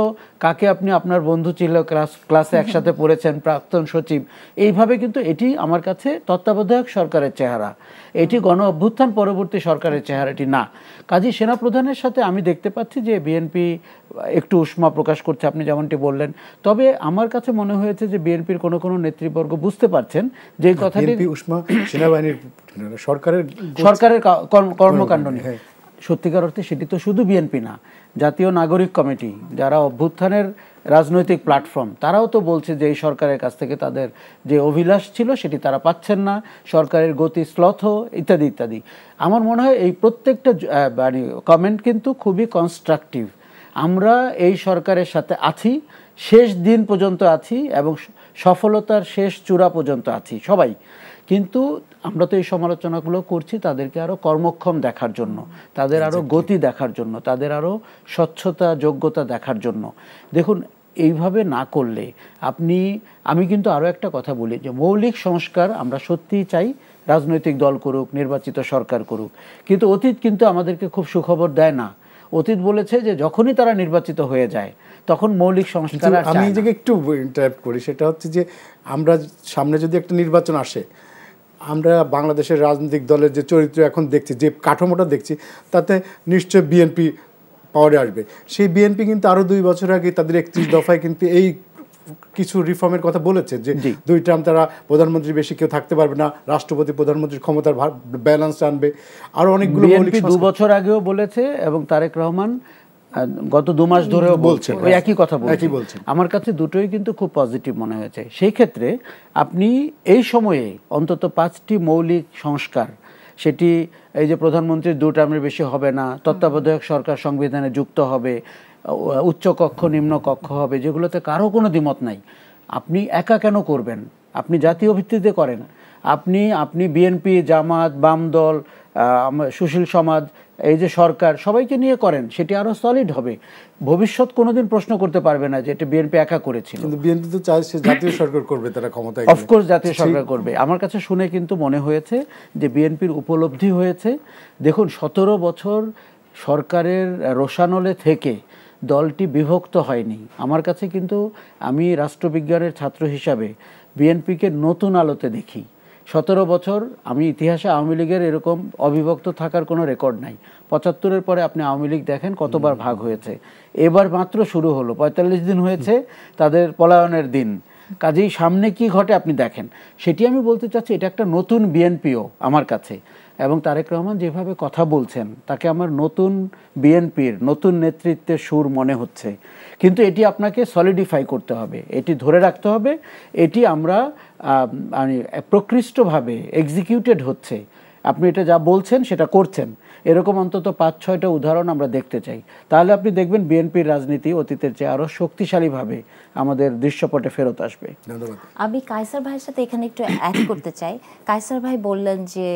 কাকে আপনি আপনার বন্ধু ছিল ক্লাস ক্লাসে একসাথে পড়েছেন প্রাক্তন সচিব এইভাবে কিন্তু এটি আমার কাছে তত্ত্বাবধায়ক সরকারের চেহারা এটি গণ অভ্যুত্থান পরবর্তী সরকারের চেহারাটি না কাজী সেনাপ্রধানের সাথে আমি দেখতে পাচ্ছি যে বিএনপি একটু উষ্মা প্রকাশ করছে আপনি যেমন যেমনটি বললেন তবে আমার কাছে মনে হয়েছে যে বিএনপির কোনো কোনো নেতৃবর্গ বুঝতে পারছেন যে কথাটি উষ্মা সেনাবাহিনীর সরকারের সরকারের কর্মকাণ্ড নিয়ে হ্যাঁ। সত্যিকার অর্থে সেটি তো শুধু বিএনপি না জাতীয় নাগরিক কমিটি যারা অভ্যুত্থানের রাজনৈতিক প্ল্যাটফর্ম তারাও তো বলছে যে এই সরকারের কাছ থেকে তাদের যে অভিলাষ ছিল সেটি তারা পাচ্ছেন না সরকারের গতি শ্লথ ইত্যাদি ইত্যাদি আমার মনে হয় এই প্রত্যেকটা মানে কমেন্ট কিন্তু খুবই কনস্ট্রাকটিভ আমরা এই সরকারের সাথে আছি শেষ দিন পর্যন্ত আছি এবং সফলতার শেষ চূড়া পর্যন্ত আছি সবাই কিন্তু আমরা তো এই সমালোচনাগুলো করছি তাদেরকে আরও কর্মক্ষম দেখার জন্য তাদের আরও গতি দেখার জন্য তাদের আরও স্বচ্ছতা যোগ্যতা দেখার জন্য দেখুন এইভাবে না করলে আপনি আমি কিন্তু আরও একটা কথা বলি যে মৌলিক সংস্কার আমরা সত্যিই চাই রাজনৈতিক দল করুক নির্বাচিত সরকার করুক কিন্তু অতীত কিন্তু আমাদেরকে খুব সুখবর দেয় না অতীত বলেছে যে যখনই তারা নির্বাচিত হয়ে যায় তখন মৌলিক সংস্কার আমি নিজেকে একটু ইন্টারাপ্ট করি সেটা হচ্ছে যে আমরা সামনে যদি একটা নির্বাচন আসে আমরা বাংলাদেশের রাজনৈতিক দলের যে চরিত্র এখন দেখছি যে কাঠামোটা দেখছি তাতে নিশ্চয় বিএনপি পাওয়ারে আসবে সেই বিএনপি কিন্তু আরও দুই বছর আগে তাদের একত্রিশ দফায় কিন্তু এই কিছু রিফর্মের কথা বলেছে যে দুই টার্ম তারা প্রধানমন্ত্রী বেশি কেউ থাকতে পারবে না রাষ্ট্রপতি প্রধানমন্ত্রীর ক্ষমতার ব্যালেন্স আনবে আরও অনেকগুলো দু বছর আগেও বলেছে এবং তারেক রহমান গত দু মাস ধরেও বলছে ওই একই কথা বলছে আমার কাছে দুটোই কিন্তু খুব পজিটিভ মনে হয়েছে সেই ক্ষেত্রে আপনি এই সময়ে অন্তত পাঁচটি মৌলিক সংস্কার সেটি এই যে প্রধানমন্ত্রীর দু টার্মের বেশি হবে না তত্ত্বাবধায়ক সরকার সংবিধানে যুক্ত হবে উচ্চ কক্ষ নিম্ন কক্ষ হবে যেগুলোতে কারো কোনো দ্বিমত নাই আপনি একা কেন করবেন আপনি জাতীয় ভিত্তিতে করেন আপনি আপনি বিএনপি জামাত বাম দল সুশীল সমাজ এই যে সরকার সবাইকে নিয়ে করেন সেটি আরও সলিড হবে ভবিষ্যৎ কোনোদিন প্রশ্ন করতে পারবে না যে এটা বিএনপি একা করেছিল কিন্তু বিএনপি তো চায় সে জাতীয় সরকার করবে তারা ক্ষমতায় অফকোর্স জাতীয় সরকার করবে আমার কাছে শুনে কিন্তু মনে হয়েছে যে বিএনপির উপলব্ধি হয়েছে দেখুন সতেরো বছর সরকারের রোশানলে থেকে দলটি বিভক্ত হয়নি আমার কাছে কিন্তু আমি রাষ্ট্রবিজ্ঞানের ছাত্র হিসাবে বিএনপিকে নতুন আলোতে দেখি সতেরো বছর আমি ইতিহাসে আওয়ামী লীগের এরকম অবিভক্ত থাকার কোনো রেকর্ড নাই পঁচাত্তরের পরে আপনি আওয়ামী লীগ দেখেন কতবার ভাগ হয়েছে এবার মাত্র শুরু হলো পঁয়তাল্লিশ দিন হয়েছে তাদের পলায়নের দিন কাজেই সামনে কি ঘটে আপনি দেখেন সেটি আমি বলতে চাচ্ছি এটা একটা নতুন বিএনপিও আমার কাছে এবং তারেক রহমান যেভাবে কথা বলছেন তাকে আমার নতুন বিএনপির নতুন নেতৃত্বের সুর মনে হচ্ছে কিন্তু এটি আপনাকে সলিডিফাই করতে হবে এটি ধরে রাখতে হবে এটি আমরা মানে প্রকৃষ্টভাবে এক্সিকিউটেড হচ্ছে আপনি এটা যা বলছেন সেটা করছেন এরকম অন্তত পাঁচ ছয়টা উদাহরণ আমরা দেখতে চাই তাহলে আপনি দেখবেন বিএনপির রাজনীতি অতীতের চেয়ে আরও শক্তিশালীভাবে আমাদের দৃশ্যপটে ফেরত আসবে আমি কায়সার ভাইয়ের সাথে এখানে একটু অ্যাড করতে চাই কায়সার ভাই বললেন যে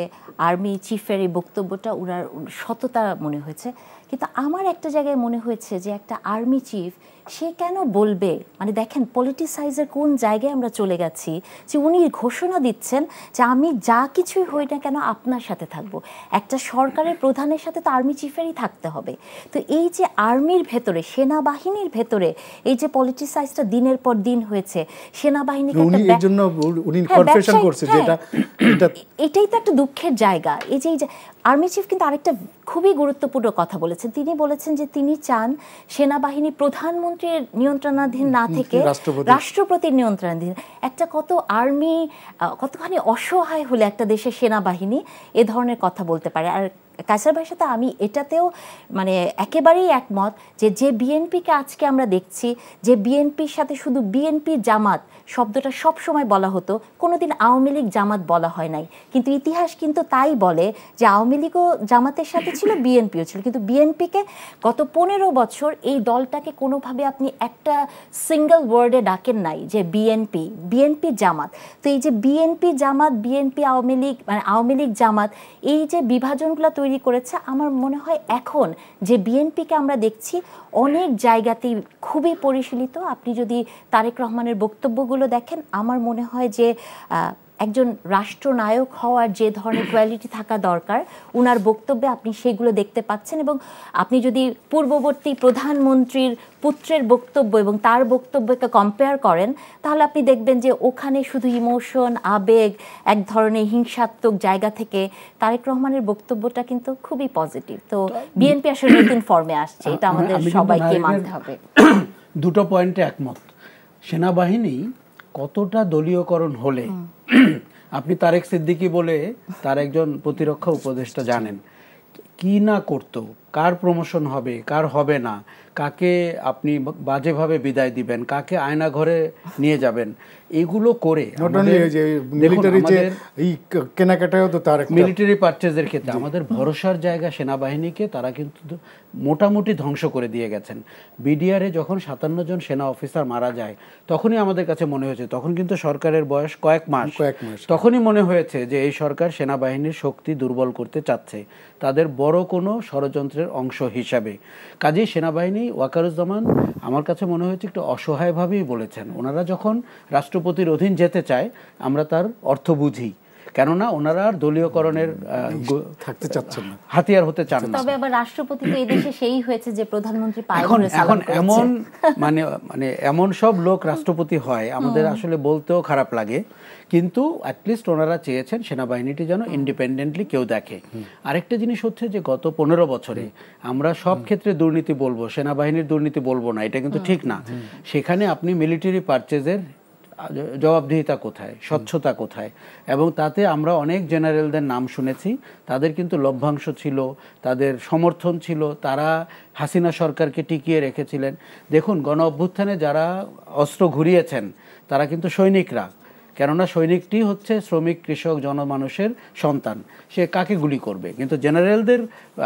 আর্মি চিফের এই বক্তব্যটা ওনার সততা মনে হয়েছে কিন্তু আমার একটা জায়গায় মনে হয়েছে যে একটা আর্মি চিফ সে কেন বলবে মানে দেখেন পলিটিসাইজের কোন জায়গায় আমরা চলে গেছি যে উনি ঘোষণা দিচ্ছেন যে আমি যা কিছুই হই না কেন আপনার সাথে থাকব একটা সরকারের প্রধানের সাথে তো আর্মি চিফেরই থাকতে হবে তো এই যে আর্মির ভেতরে সেনাবাহিনীর ভেতরে এই যে পলিটিসাইজটা দিনের পর দিন হয়েছে সেনাবাহিনী হ্যাঁ, হ্যাঁ, এটাই তো একটা দুঃখের জায়গা এই যে আর্মি চিফ কিন্তু আরেকটা খুবই গুরুত্বপূর্ণ কথা বলেছেন তিনি বলেছেন যে তিনি চান সেনাবাহিনী প্রধানমন্ত্রী প্রধানমন্ত্রীর নিয়ন্ত্রণাধীন না থেকে রাষ্ট্রপতির নিয়ন্ত্রণাধীন একটা কত আর্মি কতখানি অসহায় হলে একটা দেশের সেনাবাহিনী এ ধরনের কথা বলতে পারে আর কাইসার ভাইয়ের সাথে আমি এটাতেও মানে একেবারেই একমত যে যে বিএনপিকে আজকে আমরা দেখছি যে বিএনপির সাথে শুধু বিএনপি জামাত শব্দটা সব সময় বলা হতো কোনো দিন আওয়ামী লীগ জামাত বলা হয় নাই কিন্তু ইতিহাস কিন্তু তাই বলে যে আওয়ামী লীগও জামাতের সাথে ছিল বিএনপিও ছিল কিন্তু বিএনপিকে গত পনেরো বছর এই দলটাকে কোনোভাবে আপনি একটা সিঙ্গেল ওয়ার্ডে ডাকেন নাই যে বিএনপি বিএনপি জামাত তো এই যে বিএনপি জামাত বিএনপি আওয়ামী লীগ মানে আওয়ামী লীগ জামাত এই যে বিভাজনগুলো তৈরি করেছে আমার মনে হয় এখন যে বিএনপিকে আমরা দেখছি অনেক জায়গাতেই খুবই পরিশীলিত আপনি যদি তারেক রহমানের বক্তব্যগুলো দেখেন আমার মনে হয় যে একজন রাষ্ট্রনায়ক হওয়ার যে ধরনের কোয়ালিটি থাকা দরকার উনার বক্তব্যে আপনি সেগুলো দেখতে পাচ্ছেন এবং আপনি যদি পূর্ববর্তী প্রধানমন্ত্রীর পুত্রের বক্তব্য এবং তার বক্তব্যকে কম্পেয়ার করেন তাহলে আপনি দেখবেন যে ওখানে শুধু ইমোশন আবেগ এক ধরনের হিংসাত্মক জায়গা থেকে তারেক রহমানের বক্তব্যটা কিন্তু খুবই পজিটিভ তো বিএনপি আসলে নতুন ফর্মে আসছে এটা আমাদের সবাইকে মানতে হবে *coughs* দুটো পয়েন্টে একমত সেনাবাহিনী কতটা দলীয়করণ হলে আপনি তারেক সিদ্দিকি বলে তার একজন প্রতিরক্ষা উপদেষ্টা জানেন কি না করতো কার প্রমোশন হবে কার হবে না কাকে আপনি বাজেভাবে বিদায় দিবেন কাকে আয়না ঘরে নিয়ে যাবেন এগুলো করে মিলিটারি পার্চেজের ক্ষেত্রে আমাদের ভরসার জায়গা সেনাবাহিনীকে তারা কিন্তু মোটামুটি ধ্বংস করে দিয়ে গেছেন বিডিআরে যখন সাতান্ন জন সেনা অফিসার মারা যায় তখনই আমাদের কাছে মনে হয়েছে তখন কিন্তু সরকারের বয়স কয়েক মাস কয়েক মাস তখনই মনে হয়েছে যে এই সরকার সেনাবাহিনীর শক্তি দুর্বল করতে চাচ্ছে তাদের বড় কোনো ষড়যন্ত্রের গণতন্ত্রের অংশ হিসাবে কাজেই সেনাবাহিনী ওয়াকারুজ্জামান আমার কাছে মনে হয়েছে একটু অসহায়ভাবেই বলেছেন ওনারা যখন রাষ্ট্রপতির অধীন যেতে চায় আমরা তার অর্থ বুঝি কেননা ওনারা আর দলীয়করণের থাকতে চাচ্ছেন না হাতিয়ার হতে চান না তবে আবার রাষ্ট্রপতি তো এদেশে সেই হয়েছে যে প্রধানমন্ত্রী এখন এখন এমন *laughs* মানে মানে এমন সব লোক রাষ্ট্রপতি হয় আমাদের আসলে বলতেও খারাপ লাগে কিন্তু অ্যাটলিস্ট ওনারা চেয়েছেন সেনাবাহিনীটি যেন ইন্ডিপেন্ডেন্টলি কেউ দেখে আরেকটা জিনিস হচ্ছে যে গত পনেরো বছরে আমরা সব ক্ষেত্রে দুর্নীতি বলবো সেনাবাহিনীর দুর্নীতি বলবো না এটা কিন্তু ঠিক না সেখানে আপনি মিলিটারি পারচেজের জবাবদিহিতা কোথায় স্বচ্ছতা কোথায় এবং তাতে আমরা অনেক জেনারেলদের নাম শুনেছি তাদের কিন্তু লভ্যাংশ ছিল তাদের সমর্থন ছিল তারা হাসিনা সরকারকে টিকিয়ে রেখেছিলেন দেখুন গণ অভ্যুত্থানে যারা অস্ত্র ঘুরিয়েছেন তারা কিন্তু সৈনিকরা কেননা সৈনিকটি হচ্ছে শ্রমিক কৃষক জনমানুষের সন্তান সে কাকে গুলি করবে কিন্তু জেনারেলদের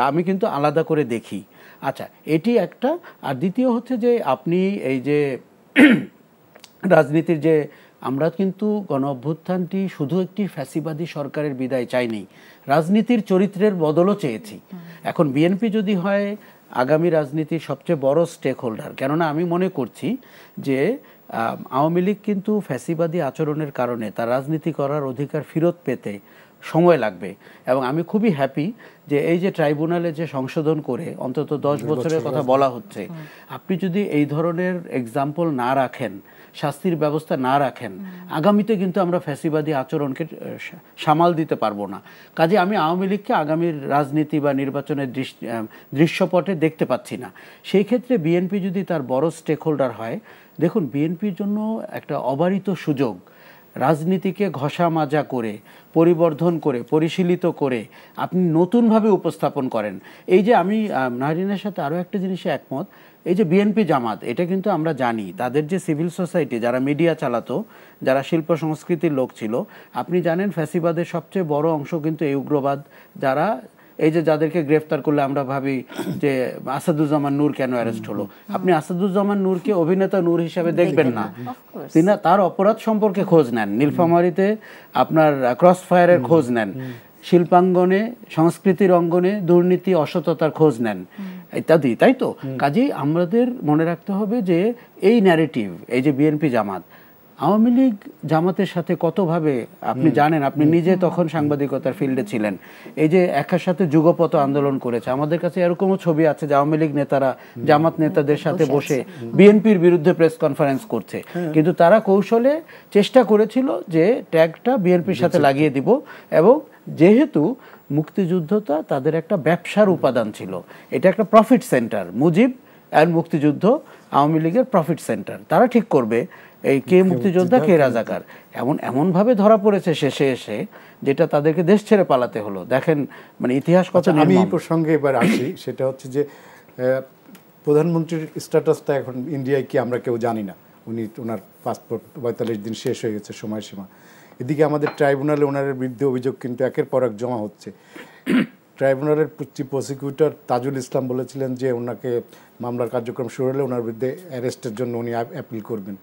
আমি কিন্তু আলাদা করে দেখি আচ্ছা এটি একটা আর দ্বিতীয় হচ্ছে যে আপনি এই যে রাজনীতির যে আমরা কিন্তু গণ অভ্যুত্থানটি শুধু একটি ফ্যাসিবাদী সরকারের বিদায় চাইনি রাজনীতির চরিত্রের বদলও চেয়েছি এখন বিএনপি যদি হয় আগামী রাজনীতির সবচেয়ে বড় স্টেক হোল্ডার কেননা আমি মনে করছি যে আওয়ামী লীগ কিন্তু ফ্যাসিবাদী আচরণের কারণে তার রাজনীতি করার অধিকার ফেরত পেতে সময় লাগবে এবং আমি খুবই হ্যাপি যে এই যে ট্রাইব্যুনালে যে সংশোধন করে অন্তত দশ বছরের কথা বলা হচ্ছে আপনি যদি এই ধরনের এক্সাম্পল না রাখেন শাস্তির ব্যবস্থা না রাখেন আগামীতে কিন্তু আমরা ফ্যাসিবাদী আচরণকে সামাল দিতে পারবো না কাজে আমি আওয়ামী লীগকে আগামীর রাজনীতি বা নির্বাচনের দৃশ্যপটে দেখতে পাচ্ছি না সেই ক্ষেত্রে বিএনপি যদি তার বড় স্টেক হোল্ডার হয় দেখুন বিএনপির জন্য একটা অবারিত সুযোগ রাজনীতিকে ঘষা মাজা করে পরিবর্ধন করে পরিশীলিত করে আপনি নতুনভাবে উপস্থাপন করেন এই যে আমি নাহরিনের সাথে আরও একটা জিনিসে একমত এই যে বিএনপি জামাত এটা কিন্তু আমরা জানি তাদের যে সিভিল সোসাইটি যারা মিডিয়া চালাতো যারা শিল্প সংস্কৃতির লোক ছিল আপনি জানেন ফ্যাসিবাদের সবচেয়ে বড় অংশ কিন্তু এই উগ্রবাদ যারা এই যে যাদেরকে গ্রেফতার করলে আমরা ভাবি যে আসাদুজ্জামান নূর কেন অ্যারেস্ট হলো আপনি আসাদুজ্জামান নূরকে অভিনেতা নূর হিসাবে দেখবেন না তিনি তার অপরাধ সম্পর্কে খোঁজ নেন নীলফামারিতে আপনার ক্রস ফায়ারের খোঁজ নেন শিল্পাঙ্গনে সংস্কৃতির অঙ্গনে দুর্নীতি অসততার খোঁজ নেন ইত্যাদি তাই তো কাজেই আমাদের মনে রাখতে হবে যে এই ন্যারেটিভ এই যে বিএনপি জামাত আওয়ামী লীগ জামাতের সাথে কতভাবে আপনি জানেন আপনি নিজে তখন সাংবাদিকতার ফিল্ডে ছিলেন এই যে একার সাথে যুগপত আন্দোলন করেছে আমাদের কাছে এরকমও ছবি আছে যে আওয়ামী লীগ নেতারা জামাত নেতাদের সাথে বসে বিএনপির বিরুদ্ধে প্রেস কনফারেন্স করছে হ্যাঁ। কিন্তু তারা কৌশলে চেষ্টা করেছিল যে ট্যাগটা বিএনপির সাথে লাগিয়ে দিব এবং যেহেতু মুক্তিযুদ্ধটা তাদের একটা ব্যবসার উপাদান ছিল এটা একটা প্রফিট সেন্টার মুজিব অ্যান্ড মুক্তিযুদ্ধ আওয়ামী লীগের প্রফিট সেন্টার তারা ঠিক করবে এই কে মুক্তিযোদ্ধা কে রাজাকার এমন এমনভাবে ধরা পড়েছে শেষে এসে যেটা তাদেরকে দেশ ছেড়ে পালাতে হলো দেখেন মানে ইতিহাস কথা আচ্ছা, আমি এই প্রসঙ্গে এবার আসি সেটা হচ্ছে যে প্রধানমন্ত্রীর স্ট্যাটাসটা এখন ইন্ডিয়ায় কি আমরা কেউ জানি না উনি ওনার পাসপোর্ট পঁয়তাল্লিশ দিন শেষ হয়ে গেছে সময়সীমা এদিকে আমাদের ট্রাইব্যুনালে ওনারের বিরুদ্ধে অভিযোগ কিন্তু একের পর এক জমা হচ্ছে ট্রাইব্যুনালের প্রসিকিউটর তাজুল ইসলাম বলেছিলেন যে ওনাকে মামলার কার্যক্রম শুরু হলে ওনার বিরুদ্ধে অ্যারেস্টের জন্য উনি অ্যাপিল করবেন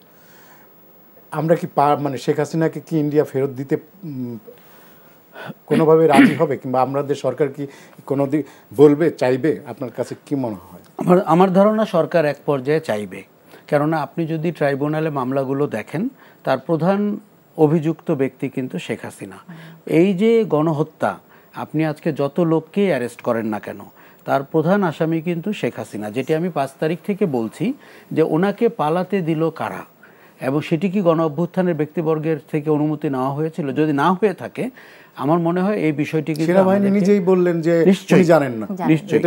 আমরা কি পা মানে শেখ হাসিনাকে কি ইন্ডিয়া ফেরত দিতে কোনোভাবে রাজি হবে কিংবা আমাদের সরকার কি কোনো দিন বলবে চাইবে আপনার কাছে কি মনে হয় আমার আমার ধারণা সরকার এক পর্যায়ে চাইবে কেননা আপনি যদি ট্রাইব্যুনালে মামলাগুলো দেখেন তার প্রধান অভিযুক্ত ব্যক্তি কিন্তু শেখ হাসিনা এই যে গণহত্যা আপনি আজকে যত লোককেই অ্যারেস্ট করেন না কেন তার প্রধান আসামি কিন্তু শেখ হাসিনা যেটি আমি পাঁচ তারিখ থেকে বলছি যে ওনাকে পালাতে দিল কারা এবং সেটি কি গণ অভ্যুত্থানের ব্যক্তিবর্গের থেকে অনুমতি নেওয়া হয়েছিল যদি না হয়ে থাকে আমার মনে হয় এই বিষয়টি সেনাবাহিনী নিজেই বললেন যে নিশ্চয়ই জানেন না নিশ্চয়ই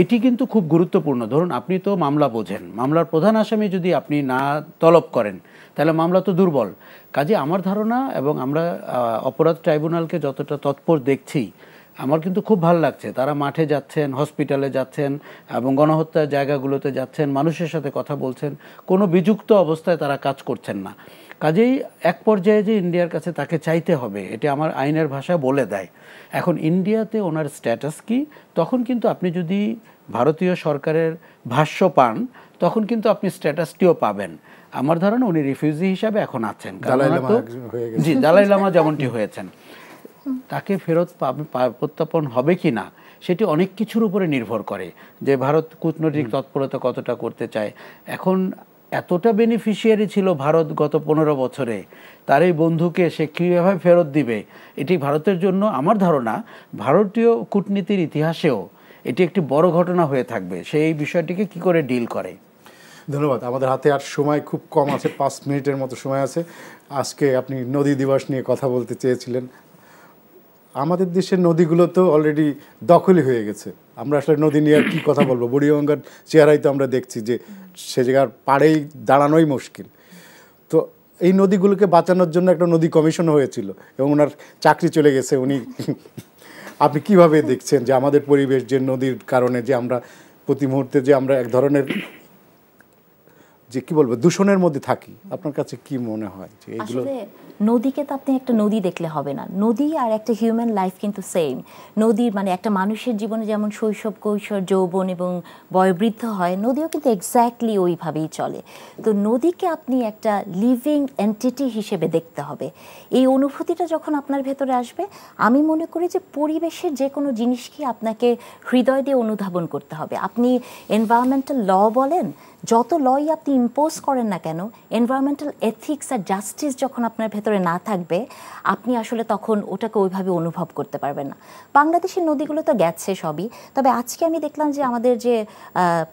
এটি কিন্তু খুব গুরুত্বপূর্ণ ধরুন আপনি তো মামলা বোঝেন মামলার প্রধান আসামি যদি আপনি না তলব করেন তাহলে মামলা তো দুর্বল কাজে আমার ধারণা এবং আমরা অপরাধ ট্রাইব্যুনালকে যতটা তৎপর দেখছি আমার কিন্তু খুব ভাল লাগছে তারা মাঠে যাচ্ছেন হসপিটালে যাচ্ছেন এবং গণহত্যার জায়গাগুলোতে যাচ্ছেন মানুষের সাথে কথা বলছেন কোনো বিযুক্ত অবস্থায় তারা কাজ করছেন না কাজেই এক পর্যায়ে যে ইন্ডিয়ার কাছে তাকে চাইতে হবে এটি আমার আইনের ভাষা বলে দেয় এখন ইন্ডিয়াতে ওনার স্ট্যাটাস কি তখন কিন্তু আপনি যদি ভারতীয় সরকারের ভাষ্য পান তখন কিন্তু আপনি স্ট্যাটাসটিও পাবেন আমার ধারণা উনি রিফিউজি হিসাবে এখন আছেন জি দালাই লামা যেমনটি হয়েছেন তাকে ফেরত প্রত্যাপন হবে কি না সেটি অনেক কিছুর উপরে নির্ভর করে যে ভারত কূটনৈতিক তৎপরতা কতটা করতে চায় এখন এতটা বেনিফিশিয়ারি ছিল ভারত গত পনেরো বছরে তার এই বন্ধুকে সে কীভাবে ফেরত দিবে এটি ভারতের জন্য আমার ধারণা ভারতীয় কূটনীতির ইতিহাসেও এটি একটি বড় ঘটনা হয়ে থাকবে সেই বিষয়টিকে কি করে ডিল করে ধন্যবাদ আমাদের হাতে আর সময় খুব কম আছে পাঁচ মিনিটের মতো সময় আছে আজকে আপনি নদী দিবস নিয়ে কথা বলতে চেয়েছিলেন আমাদের দেশের নদীগুলো তো অলরেডি দখলই হয়ে গেছে আমরা আসলে নদী নিয়ে আর কী কথা বলবো বুড়িগঙ্গার চেহারাই তো আমরা দেখছি যে সে জায়গার পাড়েই দাঁড়ানোই মুশকিল তো এই নদীগুলোকে বাঁচানোর জন্য একটা নদী কমিশন হয়েছিল এবং ওনার চাকরি চলে গেছে উনি আপনি কিভাবে দেখছেন যে আমাদের পরিবেশ যে নদীর কারণে যে আমরা প্রতি মুহূর্তে যে আমরা এক ধরনের যে কি বলবো দূষণের মধ্যে থাকি আপনার কাছে কি মনে হয় যে এগুলো নদীকে তো আপনি একটা নদী দেখলে হবে না নদী আর একটা হিউম্যান লাইফ কিন্তু সেম নদীর মানে একটা মানুষের জীবনে যেমন শৈশব কৈশোর যৌবন এবং বয়বৃদ্ধ হয় নদীও কিন্তু এক্স্যাক্টলি ওইভাবেই চলে তো নদীকে আপনি একটা লিভিং এন্টিটি হিসেবে দেখতে হবে এই অনুভূতিটা যখন আপনার ভেতরে আসবে আমি মনে করি যে পরিবেশের যে কোনো জিনিসকে আপনাকে হৃদয় দিয়ে অনুধাবন করতে হবে আপনি এনভায়রনমেন্টাল ল বলেন যত লই আপনি ইম্পোজ করেন না কেন এনভায়রনমেন্টাল এথিক্স আর জাস্টিস যখন আপনার ভেতরে না থাকবে আপনি আসলে তখন ওটাকে ওইভাবে অনুভব করতে পারবেন না বাংলাদেশের নদীগুলো তো গেছে সবই তবে আজকে আমি দেখলাম যে আমাদের যে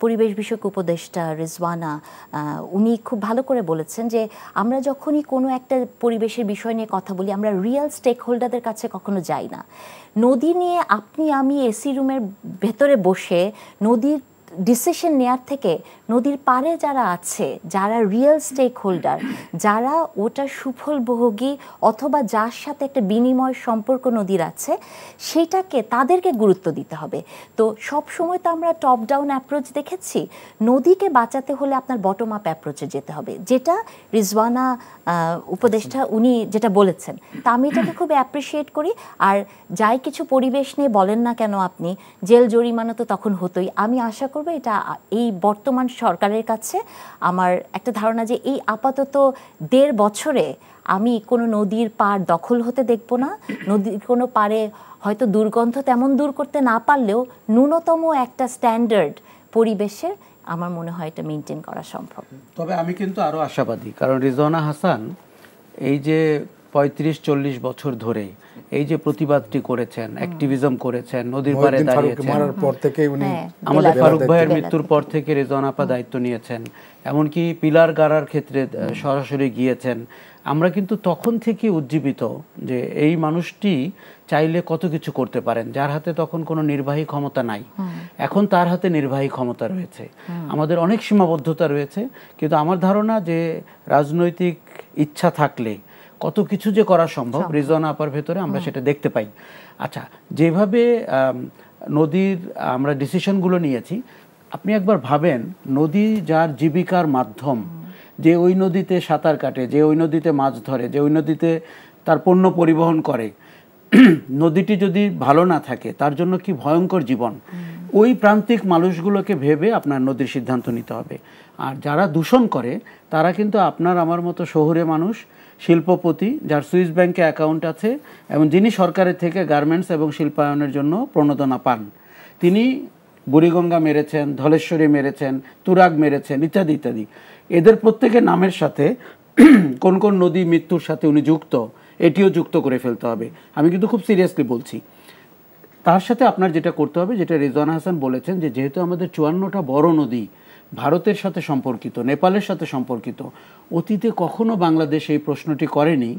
পরিবেশ বিষয়ক উপদেষ্টা রিজওয়ানা উনি খুব ভালো করে বলেছেন যে আমরা যখনই কোনো একটা পরিবেশের বিষয় নিয়ে কথা বলি আমরা রিয়েল স্টেক হোল্ডারদের কাছে কখনো যাই না নদী নিয়ে আপনি আমি এসি রুমের ভেতরে বসে নদীর ডিসিশন নেয়ার থেকে নদীর পারে যারা আছে যারা রিয়েল স্টেক হোল্ডার যারা ওটা সুফল ভোগী অথবা যার সাথে একটা বিনিময় সম্পর্ক নদীর আছে সেটাকে তাদেরকে গুরুত্ব দিতে হবে তো সব সময় তো আমরা টপ ডাউন অ্যাপ্রোচ দেখেছি নদীকে বাঁচাতে হলে আপনার বটম আপ অ্যাপ্রোচে যেতে হবে যেটা রিজওয়ানা উপদেষ্টা উনি যেটা বলেছেন তা আমি এটাকে খুব অ্যাপ্রিসিয়েট করি আর যাই কিছু পরিবেশ নিয়ে বলেন না কেন আপনি জেল জরিমানা তো তখন হতোই আমি আশা করবে এটা এই বর্তমান সরকারের কাছে আমার একটা ধারণা যে এই আপাতত দেড় বছরে আমি কোনো নদীর পার দখল হতে দেখব না নদীর কোনো পারে হয়তো দুর্গন্ধ তেমন দূর করতে না পারলেও ন্যূনতম একটা স্ট্যান্ডার্ড পরিবেশের আমার মনে হয় এটা মেনটেন করা সম্ভব তবে আমি কিন্তু আরও আশাবাদী কারণ রিজওয়ানা হাসান এই যে পঁয়ত্রিশ চল্লিশ বছর ধরে এই যে প্রতিবাদটি করেছেন অ্যাক্টিভিজম করেছেন নদীর পারে দাঁড়িয়েছেন হ্যাঁ, আমাদের ফারুক ভাইয়ের মৃত্যুর পর থেকে রেজন আপা দায়িত্ব নিয়েছেন এমনকি পিলার গাড়ার ক্ষেত্রে সরাসরি গিয়েছেন আমরা কিন্তু তখন থেকে উজ্জীবিত যে এই মানুষটি চাইলে কত কিছু করতে পারেন যার হাতে তখন কোনো নির্বাহী ক্ষমতা নাই এখন তার হাতে নির্বাহী ক্ষমতা রয়েছে আমাদের অনেক সীমাবদ্ধতা রয়েছে কিন্তু আমার ধারণা যে রাজনৈতিক ইচ্ছা থাকলে কত কিছু যে করা সম্ভব রিজন আপার ভেতরে আমরা সেটা দেখতে পাই আচ্ছা যেভাবে নদীর আমরা ডিসিশনগুলো নিয়েছি আপনি একবার ভাবেন নদী যার জীবিকার মাধ্যম যে ওই নদীতে সাঁতার কাটে যে ওই নদীতে মাছ ধরে যে ওই নদীতে তার পণ্য পরিবহন করে *clears throat* নদীটি যদি ভালো না থাকে তার জন্য কি ভয়ঙ্কর জীবন ওই প্রান্তিক মানুষগুলোকে ভেবে আপনার নদীর সিদ্ধান্ত নিতে হবে আর যারা দূষণ করে তারা কিন্তু আপনার আমার মতো শহুরে মানুষ শিল্পপতি যার সুইস ব্যাংকে অ্যাকাউন্ট আছে এবং যিনি সরকারের থেকে গার্মেন্টস এবং শিল্পায়নের জন্য প্রণোদনা পান তিনি বুড়িগঙ্গা মেরেছেন ধলেশ্বরী মেরেছেন তুরাগ মেরেছেন ইত্যাদি ইত্যাদি এদের প্রত্যেকের নামের সাথে *clears throat* কোন কোন নদী মৃত্যুর সাথে উনি যুক্ত এটিও যুক্ত করে ফেলতে হবে আমি কিন্তু খুব সিরিয়াসলি বলছি তার সাথে আপনার যেটা করতে হবে যেটা রিজওয়ান হাসান বলেছেন যে যেহেতু আমাদের চুয়ান্নটা বড় নদী ভারতের সাথে সম্পর্কিত নেপালের সাথে সম্পর্কিত অতীতে কখনো বাংলাদেশ এই প্রশ্নটি করেনি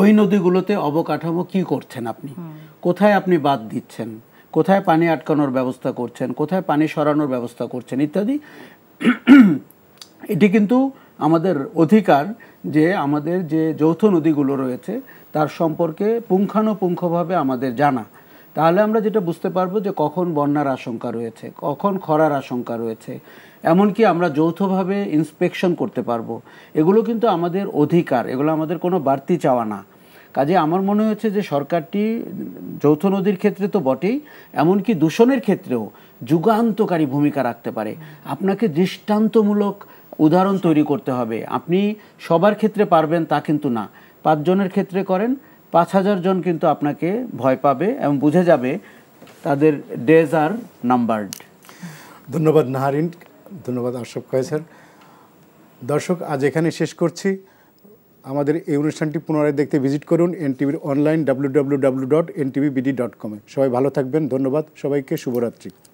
ওই নদীগুলোতে অবকাঠামো কি করছেন আপনি কোথায় আপনি বাদ দিচ্ছেন কোথায় পানি আটকানোর ব্যবস্থা করছেন কোথায় পানি সরানোর ব্যবস্থা করছেন ইত্যাদি এটি কিন্তু আমাদের অধিকার যে আমাদের যে যৌথ নদীগুলো রয়েছে তার সম্পর্কে পুঙ্খানুপুঙ্খভাবে আমাদের জানা তাহলে আমরা যেটা বুঝতে পারবো যে কখন বন্যার আশঙ্কা রয়েছে কখন খরার আশঙ্কা রয়েছে এমনকি আমরা যৌথভাবে ইন্সপেকশন করতে পারবো এগুলো কিন্তু আমাদের অধিকার এগুলো আমাদের কোনো বাড়তি চাওয়া না কাজে আমার মনে হচ্ছে যে সরকারটি যৌথ নদীর ক্ষেত্রে তো বটেই এমনকি দূষণের ক্ষেত্রেও যুগান্তকারী ভূমিকা রাখতে পারে আপনাকে দৃষ্টান্তমূলক উদাহরণ তৈরি করতে হবে আপনি সবার ক্ষেত্রে পারবেন তা কিন্তু না পাঁচজনের ক্ষেত্রে করেন পাঁচ হাজার জন কিন্তু আপনাকে ভয় পাবে এবং বুঝে যাবে তাদের ডেজ আর নাম্বার্ড ধন্যবাদ নাহারিন ধন্যবাদ আশোক কয়েসার দর্শক আজ এখানে শেষ করছি আমাদের এই অনুষ্ঠানটি পুনরায় দেখতে ভিজিট করুন এনটিভির online W W W dot BD dot কমে সবাই ভালো থাকবেন ধন্যবাদ সবাইকে শুভরাত্রি